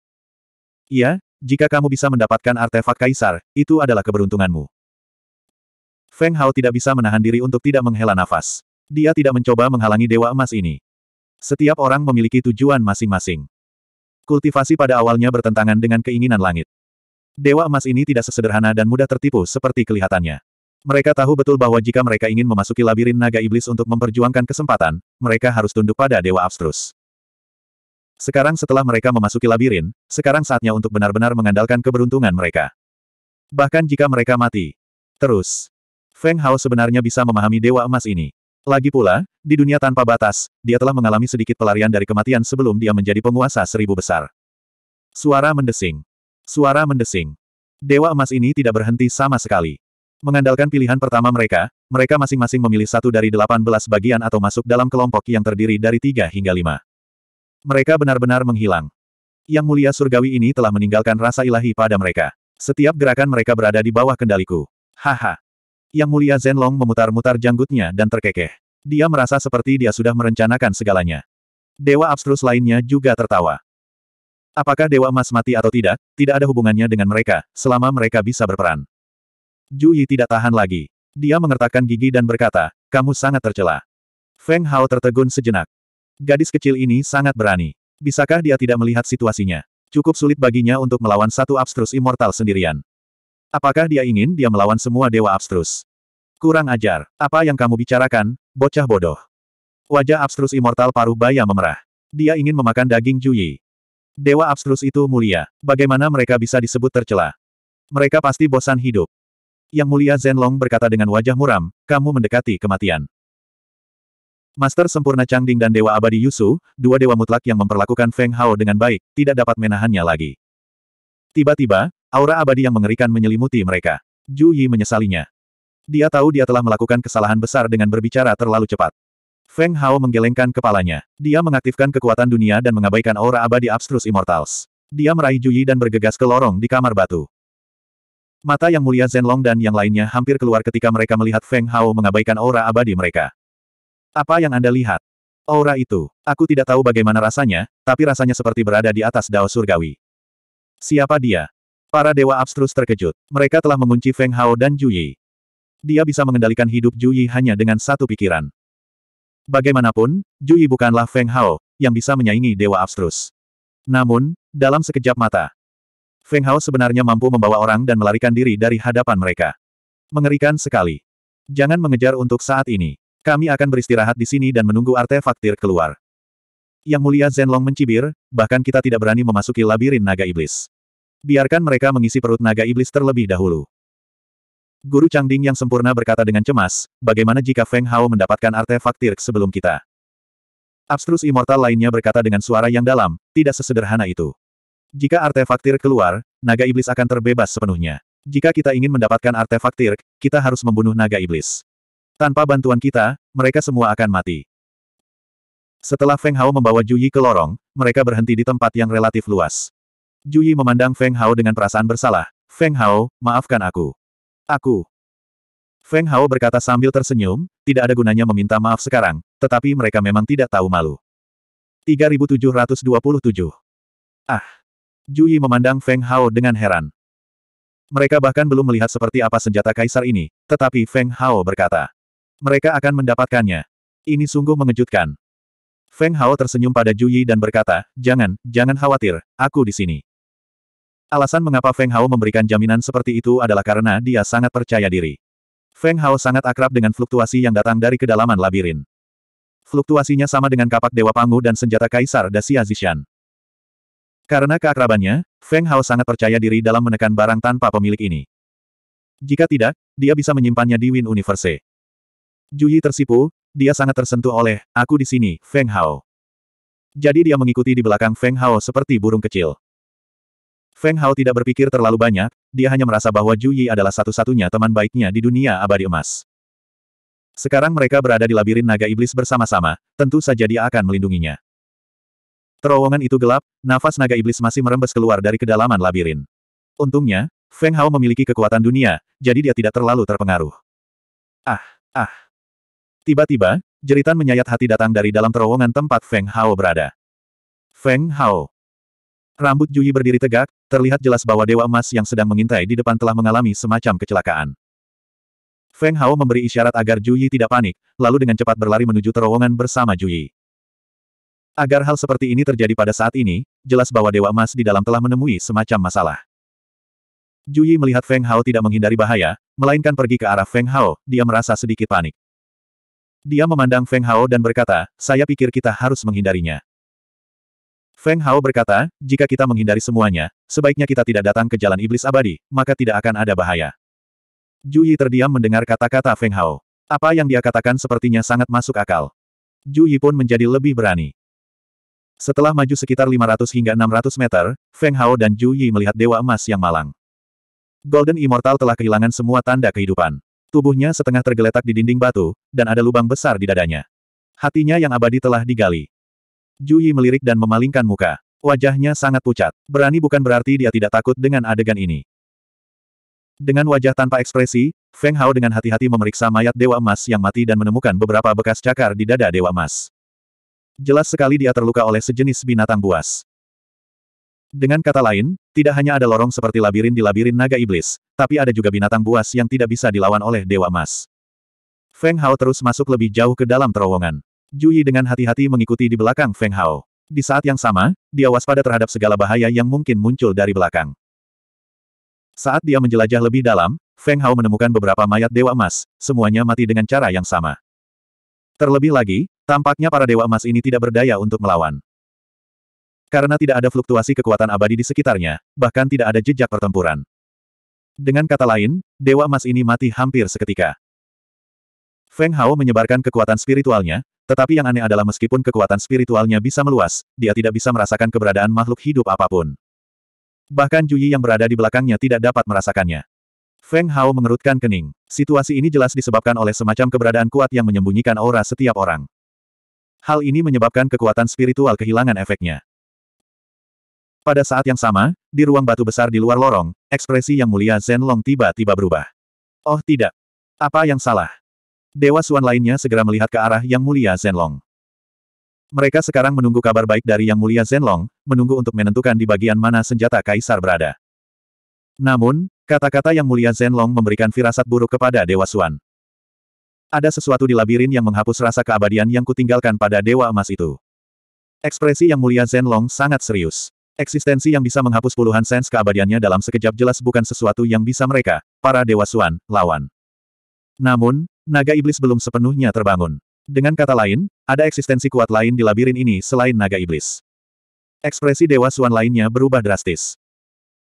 Iya, jika kamu bisa mendapatkan artefak kaisar, itu adalah keberuntunganmu. Feng Hao tidak bisa menahan diri untuk tidak menghela nafas. Dia tidak mencoba menghalangi dewa emas ini. Setiap orang memiliki tujuan masing-masing. Kultivasi pada awalnya bertentangan dengan keinginan langit. Dewa emas ini tidak sesederhana dan mudah tertipu seperti kelihatannya. Mereka tahu betul bahwa jika mereka ingin memasuki labirin naga iblis untuk memperjuangkan kesempatan, mereka harus tunduk pada Dewa Abstrus. Sekarang setelah mereka memasuki labirin, sekarang saatnya untuk benar-benar mengandalkan keberuntungan mereka. Bahkan jika mereka mati. Terus, Feng Hao sebenarnya bisa memahami Dewa Emas ini. Lagi pula, di dunia tanpa batas, dia telah mengalami sedikit pelarian dari kematian sebelum dia menjadi penguasa seribu besar. Suara mendesing. Suara mendesing. Dewa emas ini tidak berhenti sama sekali. Mengandalkan pilihan pertama mereka, mereka masing-masing memilih satu dari delapan belas bagian atau masuk dalam kelompok yang terdiri dari tiga hingga lima. Mereka benar-benar menghilang. Yang mulia surgawi ini telah meninggalkan rasa ilahi pada mereka. Setiap gerakan mereka berada di bawah kendaliku. Haha. Yang mulia Zenlong memutar-mutar janggutnya dan terkekeh. Dia merasa seperti dia sudah merencanakan segalanya. Dewa Abstrus lainnya juga tertawa. Apakah Dewa Emas mati atau tidak, tidak ada hubungannya dengan mereka, selama mereka bisa berperan. Ju Yi tidak tahan lagi. Dia mengertakkan gigi dan berkata, kamu sangat tercela. Feng Hao tertegun sejenak. Gadis kecil ini sangat berani. Bisakah dia tidak melihat situasinya? Cukup sulit baginya untuk melawan satu abstrus immortal sendirian. Apakah dia ingin dia melawan semua dewa abstrus? Kurang ajar. Apa yang kamu bicarakan, bocah bodoh? Wajah abstrus immortal paruh baya memerah. Dia ingin memakan daging Juyi. Dewa abstrus itu mulia. Bagaimana mereka bisa disebut tercela? Mereka pasti bosan hidup. Yang mulia Zenlong berkata dengan wajah muram, kamu mendekati kematian. Master sempurna Changding dan Dewa Abadi Yusu, dua dewa mutlak yang memperlakukan Feng Hao dengan baik, tidak dapat menahannya lagi. Tiba-tiba, aura abadi yang mengerikan menyelimuti mereka. Ju Yi menyesalinya. Dia tahu dia telah melakukan kesalahan besar dengan berbicara terlalu cepat. Feng Hao menggelengkan kepalanya. Dia mengaktifkan kekuatan dunia dan mengabaikan aura abadi Abstrus Immortals. Dia meraih Juyi dan bergegas ke lorong di kamar batu. Mata yang mulia Zenlong dan yang lainnya hampir keluar ketika mereka melihat Feng Hao mengabaikan aura abadi mereka. Apa yang Anda lihat? Aura itu. Aku tidak tahu bagaimana rasanya, tapi rasanya seperti berada di atas dao surgawi. Siapa dia? Para dewa abstrus terkejut. Mereka telah mengunci Feng Hao dan Juyi. Dia bisa mengendalikan hidup Juyi hanya dengan satu pikiran. Bagaimanapun, Jui bukanlah Feng Hao, yang bisa menyaingi Dewa Abstrus. Namun, dalam sekejap mata, Feng Hao sebenarnya mampu membawa orang dan melarikan diri dari hadapan mereka. Mengerikan sekali. Jangan mengejar untuk saat ini. Kami akan beristirahat di sini dan menunggu artefak tir keluar. Yang mulia Zenlong mencibir, bahkan kita tidak berani memasuki labirin naga iblis. Biarkan mereka mengisi perut naga iblis terlebih dahulu. Guru Changding yang sempurna berkata dengan cemas, bagaimana jika Feng Hao mendapatkan artefak tirk sebelum kita? Abstrus Immortal lainnya berkata dengan suara yang dalam, tidak sesederhana itu. Jika artefak tirk keluar, naga iblis akan terbebas sepenuhnya. Jika kita ingin mendapatkan artefak tirk, kita harus membunuh naga iblis. Tanpa bantuan kita, mereka semua akan mati. Setelah Feng Hao membawa Juyi ke lorong, mereka berhenti di tempat yang relatif luas. Juyi memandang Feng Hao dengan perasaan bersalah. Feng Hao, maafkan aku. Aku. Feng Hao berkata sambil tersenyum, tidak ada gunanya meminta maaf sekarang, tetapi mereka memang tidak tahu malu. 3727 Ah. Jui memandang Feng Hao dengan heran. Mereka bahkan belum melihat seperti apa senjata kaisar ini, tetapi Feng Hao berkata. Mereka akan mendapatkannya. Ini sungguh mengejutkan. Feng Hao tersenyum pada Juyi dan berkata, Jangan, jangan khawatir, aku di sini. Alasan mengapa Feng Hao memberikan jaminan seperti itu adalah karena dia sangat percaya diri. Feng Hao sangat akrab dengan fluktuasi yang datang dari kedalaman labirin. Fluktuasinya sama dengan kapak Dewa Pangu dan senjata Kaisar Dasia Zishan. Karena keakrabannya, Feng Hao sangat percaya diri dalam menekan barang tanpa pemilik ini. Jika tidak, dia bisa menyimpannya di Win Universe. Juyi tersipu, dia sangat tersentuh oleh, aku di sini, Feng Hao. Jadi dia mengikuti di belakang Feng Hao seperti burung kecil. Feng Hao tidak berpikir terlalu banyak, dia hanya merasa bahwa Ju Yi adalah satu-satunya teman baiknya di dunia abadi emas. Sekarang mereka berada di labirin naga iblis bersama-sama, tentu saja dia akan melindunginya. Terowongan itu gelap, nafas naga iblis masih merembes keluar dari kedalaman labirin. Untungnya, Feng Hao memiliki kekuatan dunia, jadi dia tidak terlalu terpengaruh. Ah, ah. Tiba-tiba, jeritan menyayat hati datang dari dalam terowongan tempat Feng Hao berada. Feng Hao, Rambut Juyi berdiri tegak, terlihat jelas bahwa Dewa Emas yang sedang mengintai di depan telah mengalami semacam kecelakaan. Feng Hao memberi isyarat agar Juyi tidak panik, lalu dengan cepat berlari menuju terowongan bersama Juyi. Agar hal seperti ini terjadi pada saat ini, jelas bahwa Dewa Emas di dalam telah menemui semacam masalah. Juyi melihat Feng Hao tidak menghindari bahaya, melainkan pergi ke arah Feng Hao, dia merasa sedikit panik. Dia memandang Feng Hao dan berkata, saya pikir kita harus menghindarinya. Feng Hao berkata, jika kita menghindari semuanya, sebaiknya kita tidak datang ke jalan iblis abadi, maka tidak akan ada bahaya. Ju Yi terdiam mendengar kata-kata Feng Hao. Apa yang dia katakan sepertinya sangat masuk akal. Ju Yi pun menjadi lebih berani. Setelah maju sekitar 500 hingga 600 meter, Feng Hao dan Ju Yi melihat dewa emas yang malang. Golden Immortal telah kehilangan semua tanda kehidupan. Tubuhnya setengah tergeletak di dinding batu, dan ada lubang besar di dadanya. Hatinya yang abadi telah digali. Juyi melirik dan memalingkan muka. Wajahnya sangat pucat. Berani bukan berarti dia tidak takut dengan adegan ini. Dengan wajah tanpa ekspresi, Feng Hao dengan hati-hati memeriksa mayat Dewa Emas yang mati dan menemukan beberapa bekas cakar di dada Dewa Emas. Jelas sekali dia terluka oleh sejenis binatang buas. Dengan kata lain, tidak hanya ada lorong seperti labirin di labirin naga iblis, tapi ada juga binatang buas yang tidak bisa dilawan oleh Dewa Emas. Feng Hao terus masuk lebih jauh ke dalam terowongan. Juyi dengan hati-hati mengikuti di belakang Feng Hao. Di saat yang sama, dia waspada terhadap segala bahaya yang mungkin muncul dari belakang. Saat dia menjelajah lebih dalam, Feng Hao menemukan beberapa mayat dewa emas, semuanya mati dengan cara yang sama. Terlebih lagi, tampaknya para dewa emas ini tidak berdaya untuk melawan. Karena tidak ada fluktuasi kekuatan abadi di sekitarnya, bahkan tidak ada jejak pertempuran. Dengan kata lain, dewa emas ini mati hampir seketika. Feng Hao menyebarkan kekuatan spiritualnya, tetapi yang aneh adalah meskipun kekuatan spiritualnya bisa meluas, dia tidak bisa merasakan keberadaan makhluk hidup apapun. Bahkan Juyi yang berada di belakangnya tidak dapat merasakannya. Feng Hao mengerutkan kening. Situasi ini jelas disebabkan oleh semacam keberadaan kuat yang menyembunyikan aura setiap orang. Hal ini menyebabkan kekuatan spiritual kehilangan efeknya. Pada saat yang sama, di ruang batu besar di luar lorong, ekspresi yang mulia Zen Long tiba-tiba berubah. Oh tidak. Apa yang salah? Dewa Suan lainnya segera melihat ke arah Yang Mulia Zenlong. Mereka sekarang menunggu kabar baik dari Yang Mulia Zenlong, menunggu untuk menentukan di bagian mana senjata Kaisar berada. Namun, kata-kata Yang Mulia Zenlong memberikan firasat buruk kepada Dewa Suan. Ada sesuatu di labirin yang menghapus rasa keabadian yang kutinggalkan pada Dewa Emas itu. Ekspresi Yang Mulia Zenlong sangat serius. Eksistensi yang bisa menghapus puluhan sens keabadiannya dalam sekejap jelas bukan sesuatu yang bisa mereka, para Dewa Suan, lawan. Namun, Naga iblis belum sepenuhnya terbangun. Dengan kata lain, ada eksistensi kuat lain di labirin ini selain naga iblis. Ekspresi Dewa Suan lainnya berubah drastis.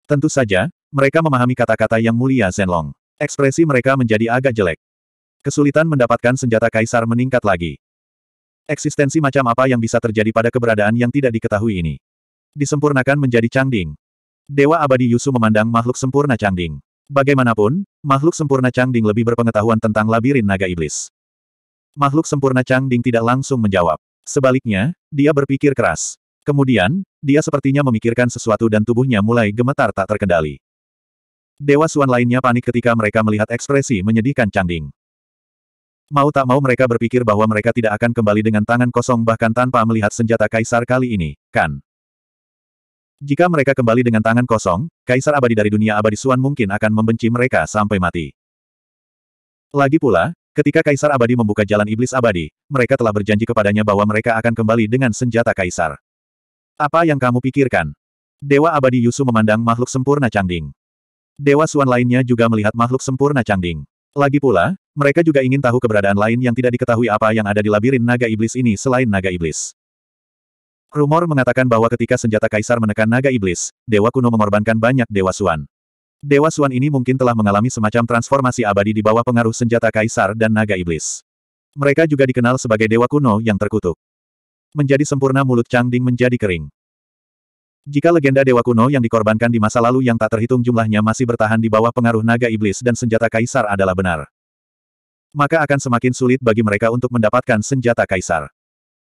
Tentu saja, mereka memahami kata-kata yang mulia Zenlong. Ekspresi mereka menjadi agak jelek. Kesulitan mendapatkan senjata kaisar meningkat lagi. Eksistensi macam apa yang bisa terjadi pada keberadaan yang tidak diketahui ini? Disempurnakan menjadi Changding. Dewa Abadi Yusu memandang makhluk sempurna Changding. Bagaimanapun, makhluk sempurna Chang Ding lebih berpengetahuan tentang labirin naga iblis. Makhluk sempurna Chang Ding tidak langsung menjawab. Sebaliknya, dia berpikir keras. Kemudian, dia sepertinya memikirkan sesuatu dan tubuhnya mulai gemetar tak terkendali. Dewa Suan lainnya panik ketika mereka melihat ekspresi menyedihkan Chang Ding. Mau tak mau mereka berpikir bahwa mereka tidak akan kembali dengan tangan kosong bahkan tanpa melihat senjata kaisar kali ini, kan? Jika mereka kembali dengan tangan kosong, Kaisar abadi dari dunia abadi Suan mungkin akan membenci mereka sampai mati. Lagi pula, ketika Kaisar abadi membuka jalan iblis abadi, mereka telah berjanji kepadanya bahwa mereka akan kembali dengan senjata Kaisar. Apa yang kamu pikirkan? Dewa abadi Yusu memandang makhluk sempurna Changding. Dewa Suan lainnya juga melihat makhluk sempurna Changding. Lagi pula, mereka juga ingin tahu keberadaan lain yang tidak diketahui apa yang ada di labirin naga iblis ini selain naga iblis. Rumor mengatakan bahwa ketika senjata kaisar menekan naga iblis, Dewa kuno mengorbankan banyak Dewa Suan. Dewa Suan ini mungkin telah mengalami semacam transformasi abadi di bawah pengaruh senjata kaisar dan naga iblis. Mereka juga dikenal sebagai Dewa kuno yang terkutuk. Menjadi sempurna mulut Changding menjadi kering. Jika legenda Dewa kuno yang dikorbankan di masa lalu yang tak terhitung jumlahnya masih bertahan di bawah pengaruh naga iblis dan senjata kaisar adalah benar. Maka akan semakin sulit bagi mereka untuk mendapatkan senjata kaisar.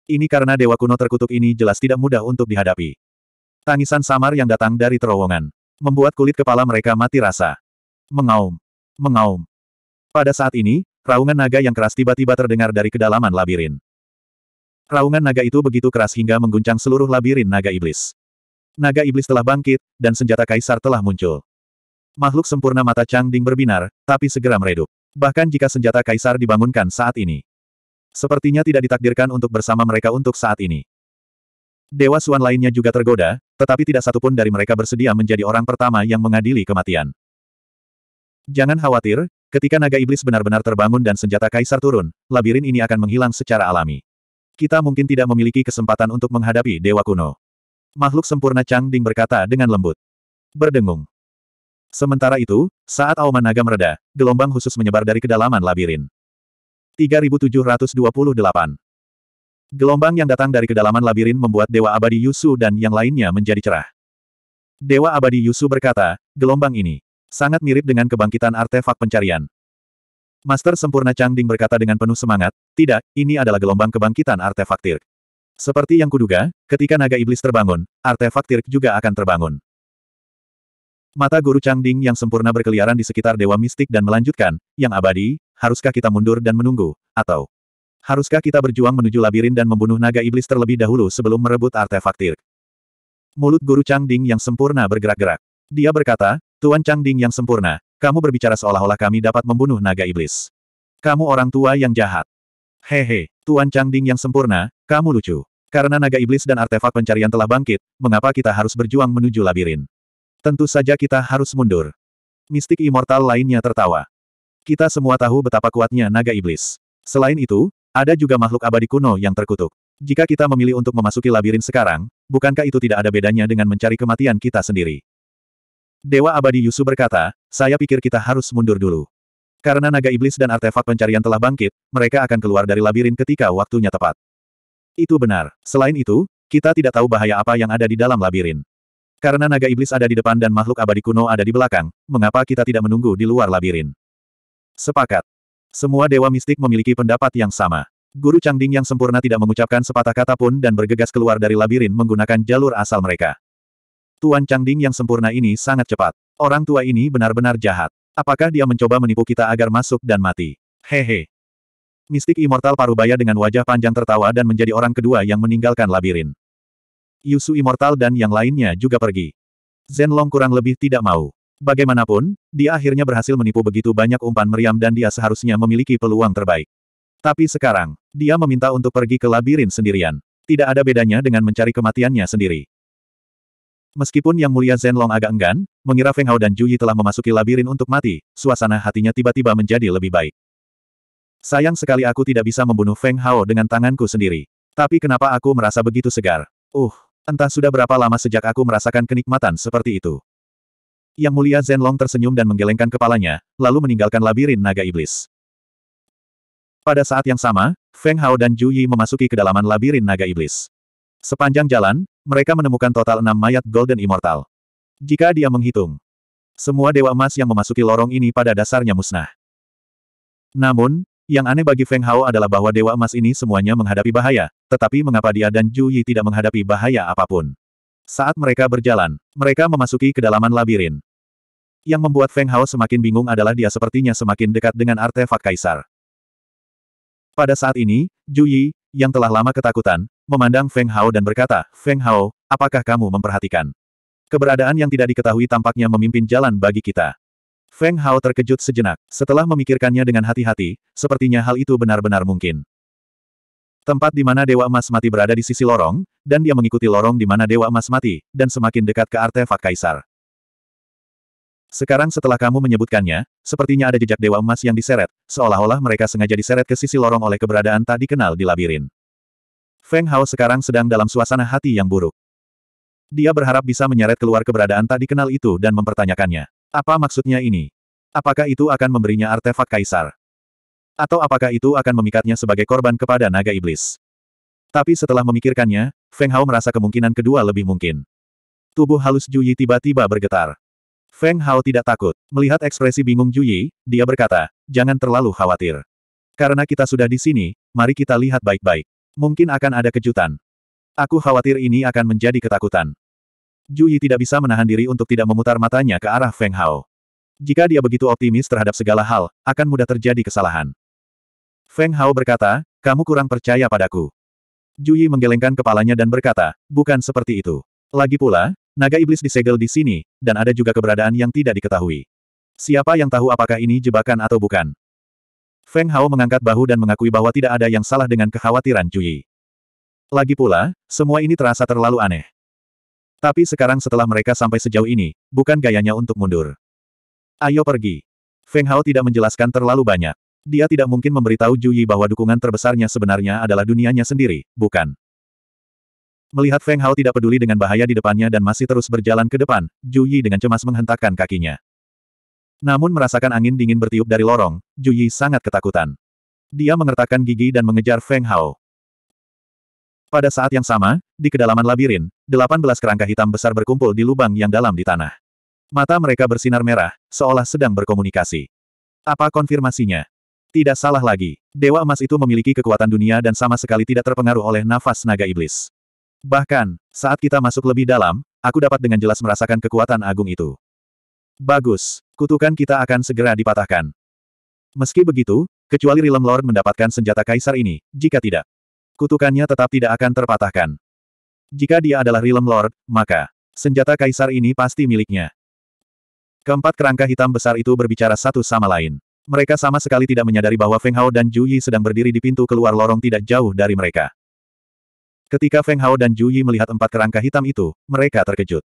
Ini karena dewa kuno terkutuk ini jelas tidak mudah untuk dihadapi. Tangisan samar yang datang dari terowongan. Membuat kulit kepala mereka mati rasa. Mengaum. Mengaum. Pada saat ini, raungan naga yang keras tiba-tiba terdengar dari kedalaman labirin. Raungan naga itu begitu keras hingga mengguncang seluruh labirin naga iblis. Naga iblis telah bangkit, dan senjata kaisar telah muncul. Makhluk sempurna mata Chang Ding berbinar, tapi segera meredup. Bahkan jika senjata kaisar dibangunkan saat ini, Sepertinya tidak ditakdirkan untuk bersama mereka untuk saat ini. Dewa Suan lainnya juga tergoda, tetapi tidak satupun dari mereka bersedia menjadi orang pertama yang mengadili kematian. Jangan khawatir, ketika naga iblis benar-benar terbangun dan senjata kaisar turun, labirin ini akan menghilang secara alami. Kita mungkin tidak memiliki kesempatan untuk menghadapi dewa kuno. Makhluk sempurna Chang Ding berkata dengan lembut. Berdengung. Sementara itu, saat auman naga mereda, gelombang khusus menyebar dari kedalaman labirin. 3728. Gelombang yang datang dari kedalaman labirin membuat Dewa Abadi Yusu dan yang lainnya menjadi cerah. Dewa Abadi Yusu berkata, gelombang ini sangat mirip dengan kebangkitan artefak pencarian. Master Sempurna Changding berkata dengan penuh semangat, tidak, ini adalah gelombang kebangkitan artefak Tirk. Seperti yang kuduga, ketika naga iblis terbangun, artefak Tirk juga akan terbangun. Mata Guru Changding yang sempurna berkeliaran di sekitar Dewa Mistik dan melanjutkan, yang abadi, haruskah kita mundur dan menunggu, atau haruskah kita berjuang menuju labirin dan membunuh naga iblis terlebih dahulu sebelum merebut artefak tirk? Mulut Guru Changding yang sempurna bergerak-gerak. Dia berkata, Tuan Changding yang sempurna, kamu berbicara seolah-olah kami dapat membunuh naga iblis. Kamu orang tua yang jahat. Hehe, he, Tuan Changding yang sempurna, kamu lucu. Karena naga iblis dan artefak pencarian telah bangkit, mengapa kita harus berjuang menuju labirin? Tentu saja kita harus mundur. Mistik immortal lainnya tertawa. Kita semua tahu betapa kuatnya naga iblis. Selain itu, ada juga makhluk abadi kuno yang terkutuk. Jika kita memilih untuk memasuki labirin sekarang, bukankah itu tidak ada bedanya dengan mencari kematian kita sendiri? Dewa abadi Yusuf berkata, saya pikir kita harus mundur dulu. Karena naga iblis dan artefak pencarian telah bangkit, mereka akan keluar dari labirin ketika waktunya tepat. Itu benar. Selain itu, kita tidak tahu bahaya apa yang ada di dalam labirin. Karena naga iblis ada di depan dan makhluk abadi kuno ada di belakang, mengapa kita tidak menunggu di luar labirin? Sepakat. Semua dewa mistik memiliki pendapat yang sama. Guru Changding yang sempurna tidak mengucapkan sepatah kata pun dan bergegas keluar dari labirin menggunakan jalur asal mereka. Tuan Changding yang sempurna ini sangat cepat. Orang tua ini benar-benar jahat. Apakah dia mencoba menipu kita agar masuk dan mati? Hehe. Mistik Immortal Parubaya dengan wajah panjang tertawa dan menjadi orang kedua yang meninggalkan labirin. Yusu Immortal dan yang lainnya juga pergi. Zenlong kurang lebih tidak mau. Bagaimanapun, dia akhirnya berhasil menipu begitu banyak umpan meriam dan dia seharusnya memiliki peluang terbaik. Tapi sekarang, dia meminta untuk pergi ke labirin sendirian. Tidak ada bedanya dengan mencari kematiannya sendiri. Meskipun Yang Mulia Zenlong agak enggan, mengira Feng Hao dan Ju telah memasuki labirin untuk mati, suasana hatinya tiba-tiba menjadi lebih baik. Sayang sekali aku tidak bisa membunuh Feng Hao dengan tanganku sendiri. Tapi kenapa aku merasa begitu segar? Uh, Entah sudah berapa lama sejak aku merasakan kenikmatan seperti itu. Yang mulia Zenlong tersenyum dan menggelengkan kepalanya, lalu meninggalkan labirin naga iblis. Pada saat yang sama, Feng Hao dan Ju Yi memasuki kedalaman labirin naga iblis. Sepanjang jalan, mereka menemukan total enam mayat Golden Immortal. Jika dia menghitung, semua dewa emas yang memasuki lorong ini pada dasarnya musnah. Namun, yang aneh bagi Feng Hao adalah bahwa Dewa Emas ini semuanya menghadapi bahaya, tetapi mengapa dia dan Zhu Yi tidak menghadapi bahaya apapun. Saat mereka berjalan, mereka memasuki kedalaman labirin. Yang membuat Feng Hao semakin bingung adalah dia sepertinya semakin dekat dengan artefak kaisar. Pada saat ini, Zhu Yi, yang telah lama ketakutan, memandang Feng Hao dan berkata, Feng Hao, apakah kamu memperhatikan? Keberadaan yang tidak diketahui tampaknya memimpin jalan bagi kita. Feng Hao terkejut sejenak. Setelah memikirkannya dengan hati-hati, sepertinya hal itu benar-benar mungkin. Tempat di mana Dewa Emas Mati berada di sisi lorong, dan dia mengikuti lorong di mana Dewa Emas Mati, dan semakin dekat ke artefak Kaisar. Sekarang setelah kamu menyebutkannya, sepertinya ada jejak Dewa Emas yang diseret, seolah-olah mereka sengaja diseret ke sisi lorong oleh keberadaan tak dikenal di labirin. Feng Hao sekarang sedang dalam suasana hati yang buruk. Dia berharap bisa menyeret keluar keberadaan tak dikenal itu dan mempertanyakannya. Apa maksudnya ini? Apakah itu akan memberinya artefak kaisar? Atau apakah itu akan memikatnya sebagai korban kepada naga iblis? Tapi setelah memikirkannya, Feng Hao merasa kemungkinan kedua lebih mungkin. Tubuh halus Juyi tiba-tiba bergetar. Feng Hao tidak takut. Melihat ekspresi bingung Juyi, dia berkata, jangan terlalu khawatir. Karena kita sudah di sini, mari kita lihat baik-baik. Mungkin akan ada kejutan. Aku khawatir ini akan menjadi ketakutan. Juyi tidak bisa menahan diri untuk tidak memutar matanya ke arah Feng Hao. Jika dia begitu optimis terhadap segala hal, akan mudah terjadi kesalahan. Feng Hao berkata, kamu kurang percaya padaku. Juyi menggelengkan kepalanya dan berkata, bukan seperti itu. Lagi pula, naga iblis disegel di sini, dan ada juga keberadaan yang tidak diketahui. Siapa yang tahu apakah ini jebakan atau bukan? Feng Hao mengangkat bahu dan mengakui bahwa tidak ada yang salah dengan kekhawatiran Juyi. Lagi pula, semua ini terasa terlalu aneh. Tapi sekarang setelah mereka sampai sejauh ini, bukan gayanya untuk mundur. Ayo pergi. Feng Hao tidak menjelaskan terlalu banyak. Dia tidak mungkin memberitahu Ju Yi bahwa dukungan terbesarnya sebenarnya adalah dunianya sendiri, bukan. Melihat Feng Hao tidak peduli dengan bahaya di depannya dan masih terus berjalan ke depan, Ju Yi dengan cemas menghentakkan kakinya. Namun merasakan angin dingin bertiup dari lorong, Ju Yi sangat ketakutan. Dia mengertakkan gigi dan mengejar Feng Hao. Pada saat yang sama, di kedalaman labirin, 18 kerangka hitam besar berkumpul di lubang yang dalam di tanah. Mata mereka bersinar merah, seolah sedang berkomunikasi. Apa konfirmasinya? Tidak salah lagi, Dewa Emas itu memiliki kekuatan dunia dan sama sekali tidak terpengaruh oleh nafas naga iblis. Bahkan, saat kita masuk lebih dalam, aku dapat dengan jelas merasakan kekuatan agung itu. Bagus, kutukan kita akan segera dipatahkan. Meski begitu, kecuali Realm Lord mendapatkan senjata kaisar ini, jika tidak, Kutukannya tetap tidak akan terpatahkan. Jika dia adalah Realm Lord, maka senjata kaisar ini pasti miliknya. Keempat kerangka hitam besar itu berbicara satu sama lain. Mereka sama sekali tidak menyadari bahwa Feng Hao dan Ju Yi sedang berdiri di pintu keluar lorong tidak jauh dari mereka. Ketika Feng Hao dan Ju Yi melihat empat kerangka hitam itu, mereka terkejut.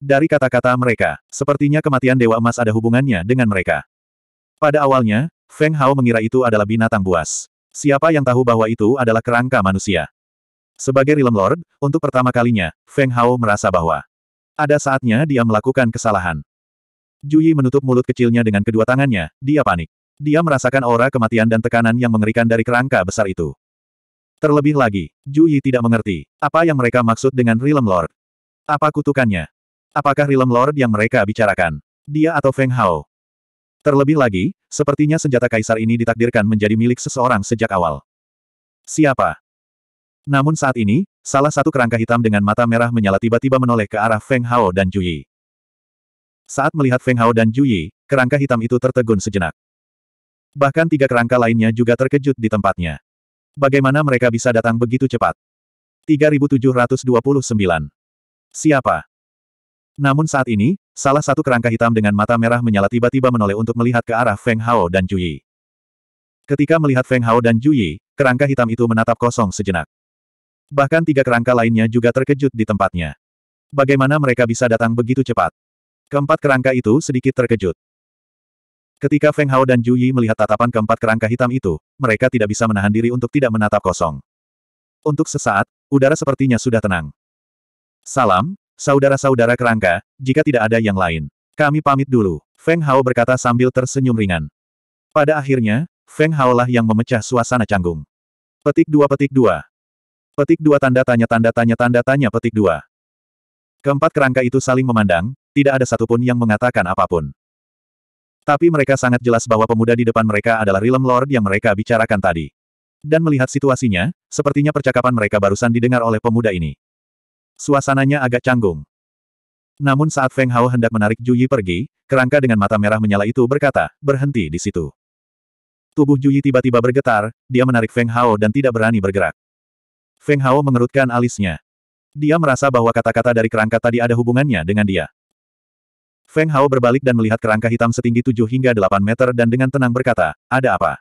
Dari kata-kata mereka, sepertinya kematian Dewa Emas ada hubungannya dengan mereka. Pada awalnya, Feng Hao mengira itu adalah binatang buas. Siapa yang tahu bahwa itu adalah kerangka manusia? Sebagai Realm Lord, untuk pertama kalinya, Feng Hao merasa bahwa ada saatnya dia melakukan kesalahan. Juyi menutup mulut kecilnya dengan kedua tangannya, dia panik. Dia merasakan aura kematian dan tekanan yang mengerikan dari kerangka besar itu. Terlebih lagi, Juyi tidak mengerti apa yang mereka maksud dengan Realm Lord. Apa kutukannya? Apakah Realm Lord yang mereka bicarakan? Dia atau Feng Hao? Terlebih lagi, sepertinya senjata kaisar ini ditakdirkan menjadi milik seseorang sejak awal. Siapa? Namun saat ini, salah satu kerangka hitam dengan mata merah menyala tiba-tiba menoleh ke arah Feng Hao dan Juyi. Saat melihat Feng Hao dan Juyi, kerangka hitam itu tertegun sejenak. Bahkan tiga kerangka lainnya juga terkejut di tempatnya. Bagaimana mereka bisa datang begitu cepat? 3729. Siapa? Namun saat ini, Salah satu kerangka hitam dengan mata merah menyala tiba-tiba menoleh untuk melihat ke arah Feng Hao dan Juyi. Ketika melihat Feng Hao dan Juyi, kerangka hitam itu menatap kosong sejenak. Bahkan tiga kerangka lainnya juga terkejut di tempatnya. Bagaimana mereka bisa datang begitu cepat? Keempat kerangka itu sedikit terkejut. Ketika Feng Hao dan Juyi melihat tatapan keempat kerangka hitam itu, mereka tidak bisa menahan diri untuk tidak menatap kosong. Untuk sesaat, udara sepertinya sudah tenang. Salam, Saudara-saudara kerangka, jika tidak ada yang lain, kami pamit dulu. Feng Hao berkata sambil tersenyum ringan. Pada akhirnya, Feng Hao lah yang memecah suasana canggung. Petik dua petik dua. Petik dua tanda tanya tanda tanya tanda tanya petik dua. Keempat kerangka itu saling memandang, tidak ada satupun yang mengatakan apapun. Tapi mereka sangat jelas bahwa pemuda di depan mereka adalah Realm Lord yang mereka bicarakan tadi. Dan melihat situasinya, sepertinya percakapan mereka barusan didengar oleh pemuda ini. Suasananya agak canggung. Namun saat Feng Hao hendak menarik Ju Yi pergi, kerangka dengan mata merah menyala itu berkata, berhenti di situ. Tubuh Ju Yi tiba-tiba bergetar, dia menarik Feng Hao dan tidak berani bergerak. Feng Hao mengerutkan alisnya. Dia merasa bahwa kata-kata dari kerangka tadi ada hubungannya dengan dia. Feng Hao berbalik dan melihat kerangka hitam setinggi 7 hingga 8 meter dan dengan tenang berkata, ada apa?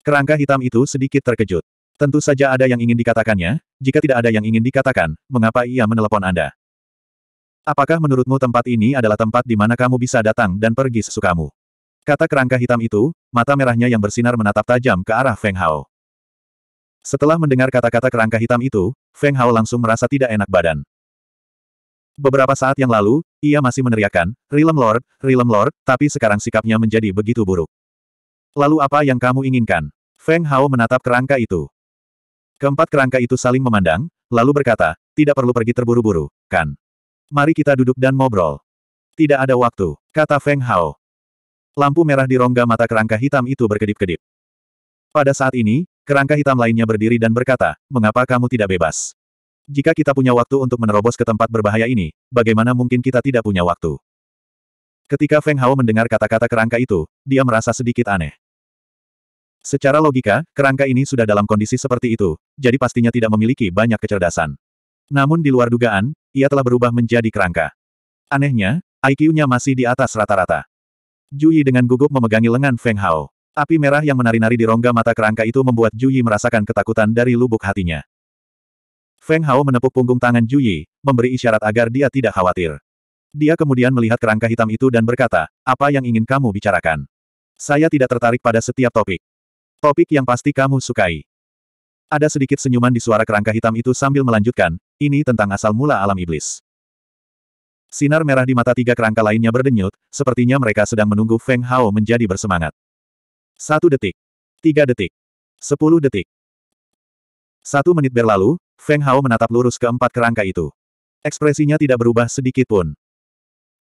Kerangka hitam itu sedikit terkejut. Tentu saja ada yang ingin dikatakannya, jika tidak ada yang ingin dikatakan, mengapa ia menelepon Anda? Apakah menurutmu tempat ini adalah tempat di mana kamu bisa datang dan pergi sesukamu? Kata kerangka hitam itu, mata merahnya yang bersinar menatap tajam ke arah Feng Hao. Setelah mendengar kata-kata kerangka hitam itu, Feng Hao langsung merasa tidak enak badan. Beberapa saat yang lalu, ia masih meneriakkan, Realm Lord, Realm Lord, tapi sekarang sikapnya menjadi begitu buruk. Lalu apa yang kamu inginkan? Feng Hao menatap kerangka itu. Keempat kerangka itu saling memandang, lalu berkata, tidak perlu pergi terburu-buru, kan? Mari kita duduk dan ngobrol. Tidak ada waktu, kata Feng Hao. Lampu merah di rongga mata kerangka hitam itu berkedip-kedip. Pada saat ini, kerangka hitam lainnya berdiri dan berkata, mengapa kamu tidak bebas? Jika kita punya waktu untuk menerobos ke tempat berbahaya ini, bagaimana mungkin kita tidak punya waktu? Ketika Feng Hao mendengar kata-kata kerangka itu, dia merasa sedikit aneh. Secara logika, kerangka ini sudah dalam kondisi seperti itu, jadi pastinya tidak memiliki banyak kecerdasan. Namun di luar dugaan, ia telah berubah menjadi kerangka. Anehnya, IQ-nya masih di atas rata-rata. Juyi dengan gugup memegangi lengan Feng Hao. Api merah yang menari-nari di rongga mata kerangka itu membuat Juyi merasakan ketakutan dari lubuk hatinya. Feng Hao menepuk punggung tangan Juyi, memberi isyarat agar dia tidak khawatir. Dia kemudian melihat kerangka hitam itu dan berkata, apa yang ingin kamu bicarakan? Saya tidak tertarik pada setiap topik. Topik yang pasti kamu sukai. Ada sedikit senyuman di suara kerangka hitam itu sambil melanjutkan, ini tentang asal mula alam iblis. Sinar merah di mata tiga kerangka lainnya berdenyut, sepertinya mereka sedang menunggu Feng Hao menjadi bersemangat. Satu detik. Tiga detik. Sepuluh detik. Satu menit berlalu, Feng Hao menatap lurus ke empat kerangka itu. Ekspresinya tidak berubah sedikit pun.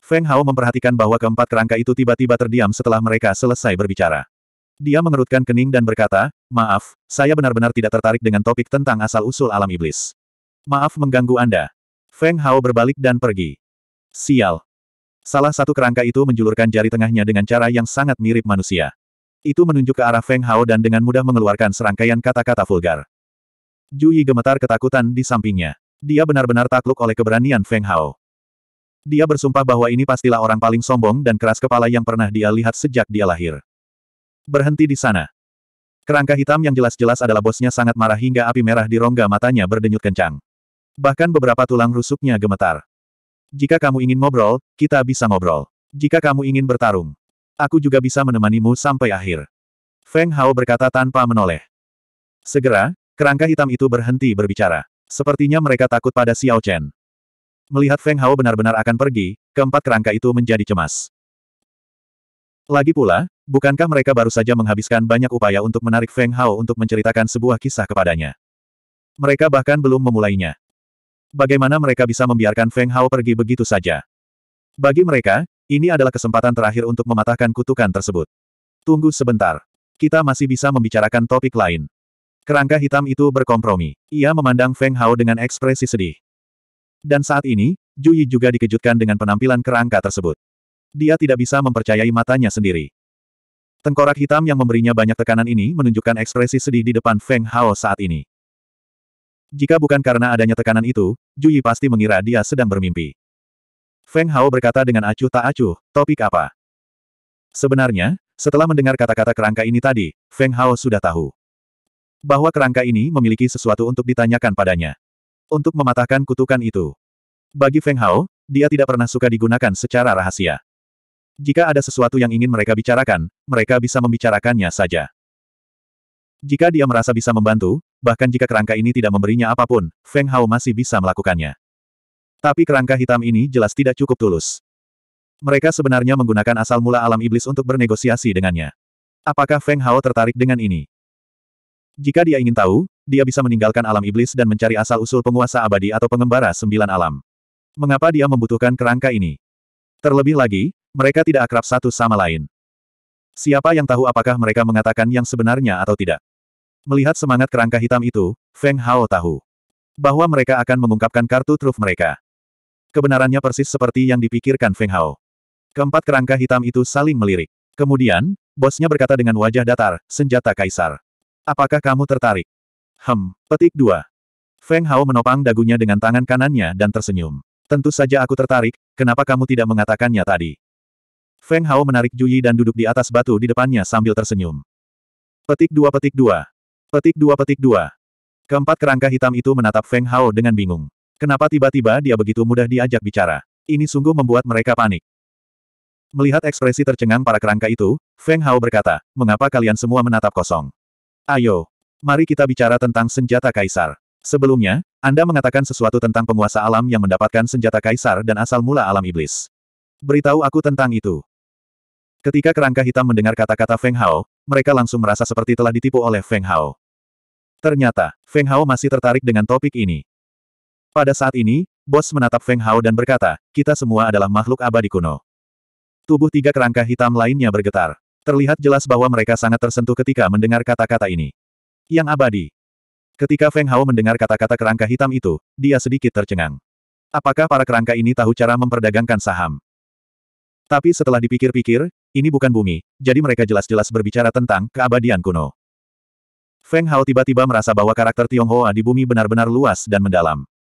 Feng Hao memperhatikan bahwa keempat kerangka itu tiba-tiba terdiam setelah mereka selesai berbicara. Dia mengerutkan kening dan berkata, Maaf, saya benar-benar tidak tertarik dengan topik tentang asal-usul alam iblis. Maaf mengganggu Anda. Feng Hao berbalik dan pergi. Sial. Salah satu kerangka itu menjulurkan jari tengahnya dengan cara yang sangat mirip manusia. Itu menunjuk ke arah Feng Hao dan dengan mudah mengeluarkan serangkaian kata-kata vulgar. Jui gemetar ketakutan di sampingnya. Dia benar-benar takluk oleh keberanian Feng Hao. Dia bersumpah bahwa ini pastilah orang paling sombong dan keras kepala yang pernah dia lihat sejak dia lahir. Berhenti di sana. Kerangka hitam yang jelas-jelas adalah bosnya sangat marah hingga api merah di rongga matanya berdenyut kencang. Bahkan beberapa tulang rusuknya gemetar. Jika kamu ingin ngobrol, kita bisa ngobrol. Jika kamu ingin bertarung, aku juga bisa menemanimu sampai akhir. Feng Hao berkata tanpa menoleh. Segera, kerangka hitam itu berhenti berbicara. Sepertinya mereka takut pada Xiao Chen. Melihat Feng Hao benar-benar akan pergi, keempat kerangka itu menjadi cemas. Lagi pula, Bukankah mereka baru saja menghabiskan banyak upaya untuk menarik Feng Hao untuk menceritakan sebuah kisah kepadanya? Mereka bahkan belum memulainya. Bagaimana mereka bisa membiarkan Feng Hao pergi begitu saja? Bagi mereka, ini adalah kesempatan terakhir untuk mematahkan kutukan tersebut. Tunggu sebentar. Kita masih bisa membicarakan topik lain. Kerangka hitam itu berkompromi. Ia memandang Feng Hao dengan ekspresi sedih. Dan saat ini, Yi juga dikejutkan dengan penampilan kerangka tersebut. Dia tidak bisa mempercayai matanya sendiri. Tengkorak hitam yang memberinya banyak tekanan ini menunjukkan ekspresi sedih di depan Feng Hao saat ini. Jika bukan karena adanya tekanan itu, Yi pasti mengira dia sedang bermimpi. Feng Hao berkata dengan acuh tak acuh, topik apa? Sebenarnya, setelah mendengar kata-kata kerangka ini tadi, Feng Hao sudah tahu. Bahwa kerangka ini memiliki sesuatu untuk ditanyakan padanya. Untuk mematahkan kutukan itu. Bagi Feng Hao, dia tidak pernah suka digunakan secara rahasia. Jika ada sesuatu yang ingin mereka bicarakan, mereka bisa membicarakannya saja. Jika dia merasa bisa membantu, bahkan jika kerangka ini tidak memberinya apapun, Feng Hao masih bisa melakukannya. Tapi kerangka hitam ini jelas tidak cukup tulus. Mereka sebenarnya menggunakan asal mula alam iblis untuk bernegosiasi dengannya. Apakah Feng Hao tertarik dengan ini? Jika dia ingin tahu, dia bisa meninggalkan alam iblis dan mencari asal-usul penguasa abadi atau pengembara sembilan alam. Mengapa dia membutuhkan kerangka ini? Terlebih lagi, mereka tidak akrab satu sama lain. Siapa yang tahu apakah mereka mengatakan yang sebenarnya atau tidak? Melihat semangat kerangka hitam itu, Feng Hao tahu bahwa mereka akan mengungkapkan kartu truf mereka. Kebenarannya persis seperti yang dipikirkan Feng Hao. Keempat kerangka hitam itu saling melirik. Kemudian, bosnya berkata dengan wajah datar, senjata kaisar. Apakah kamu tertarik? Hem, petik dua. Feng Hao menopang dagunya dengan tangan kanannya dan tersenyum. Tentu saja aku tertarik, kenapa kamu tidak mengatakannya tadi? Feng Hao menarik Juyi dan duduk di atas batu di depannya sambil tersenyum. Petik dua petik dua. Petik dua petik dua. Keempat kerangka hitam itu menatap Feng Hao dengan bingung. Kenapa tiba-tiba dia begitu mudah diajak bicara? Ini sungguh membuat mereka panik. Melihat ekspresi tercengang para kerangka itu, Feng Hao berkata, mengapa kalian semua menatap kosong? Ayo, mari kita bicara tentang senjata kaisar. Sebelumnya, Anda mengatakan sesuatu tentang penguasa alam yang mendapatkan senjata kaisar dan asal mula alam iblis. Beritahu aku tentang itu. Ketika kerangka hitam mendengar kata-kata Feng Hao, mereka langsung merasa seperti telah ditipu oleh Feng Hao. Ternyata, Feng Hao masih tertarik dengan topik ini. Pada saat ini, Bos menatap Feng Hao dan berkata, kita semua adalah makhluk abadi kuno. Tubuh tiga kerangka hitam lainnya bergetar. Terlihat jelas bahwa mereka sangat tersentuh ketika mendengar kata-kata ini. Yang abadi. Ketika Feng Hao mendengar kata-kata kerangka hitam itu, dia sedikit tercengang. Apakah para kerangka ini tahu cara memperdagangkan saham? Tapi setelah dipikir-pikir, ini bukan bumi, jadi mereka jelas-jelas berbicara tentang keabadian kuno. Feng Hao tiba-tiba merasa bahwa karakter Tionghoa di bumi benar-benar luas dan mendalam.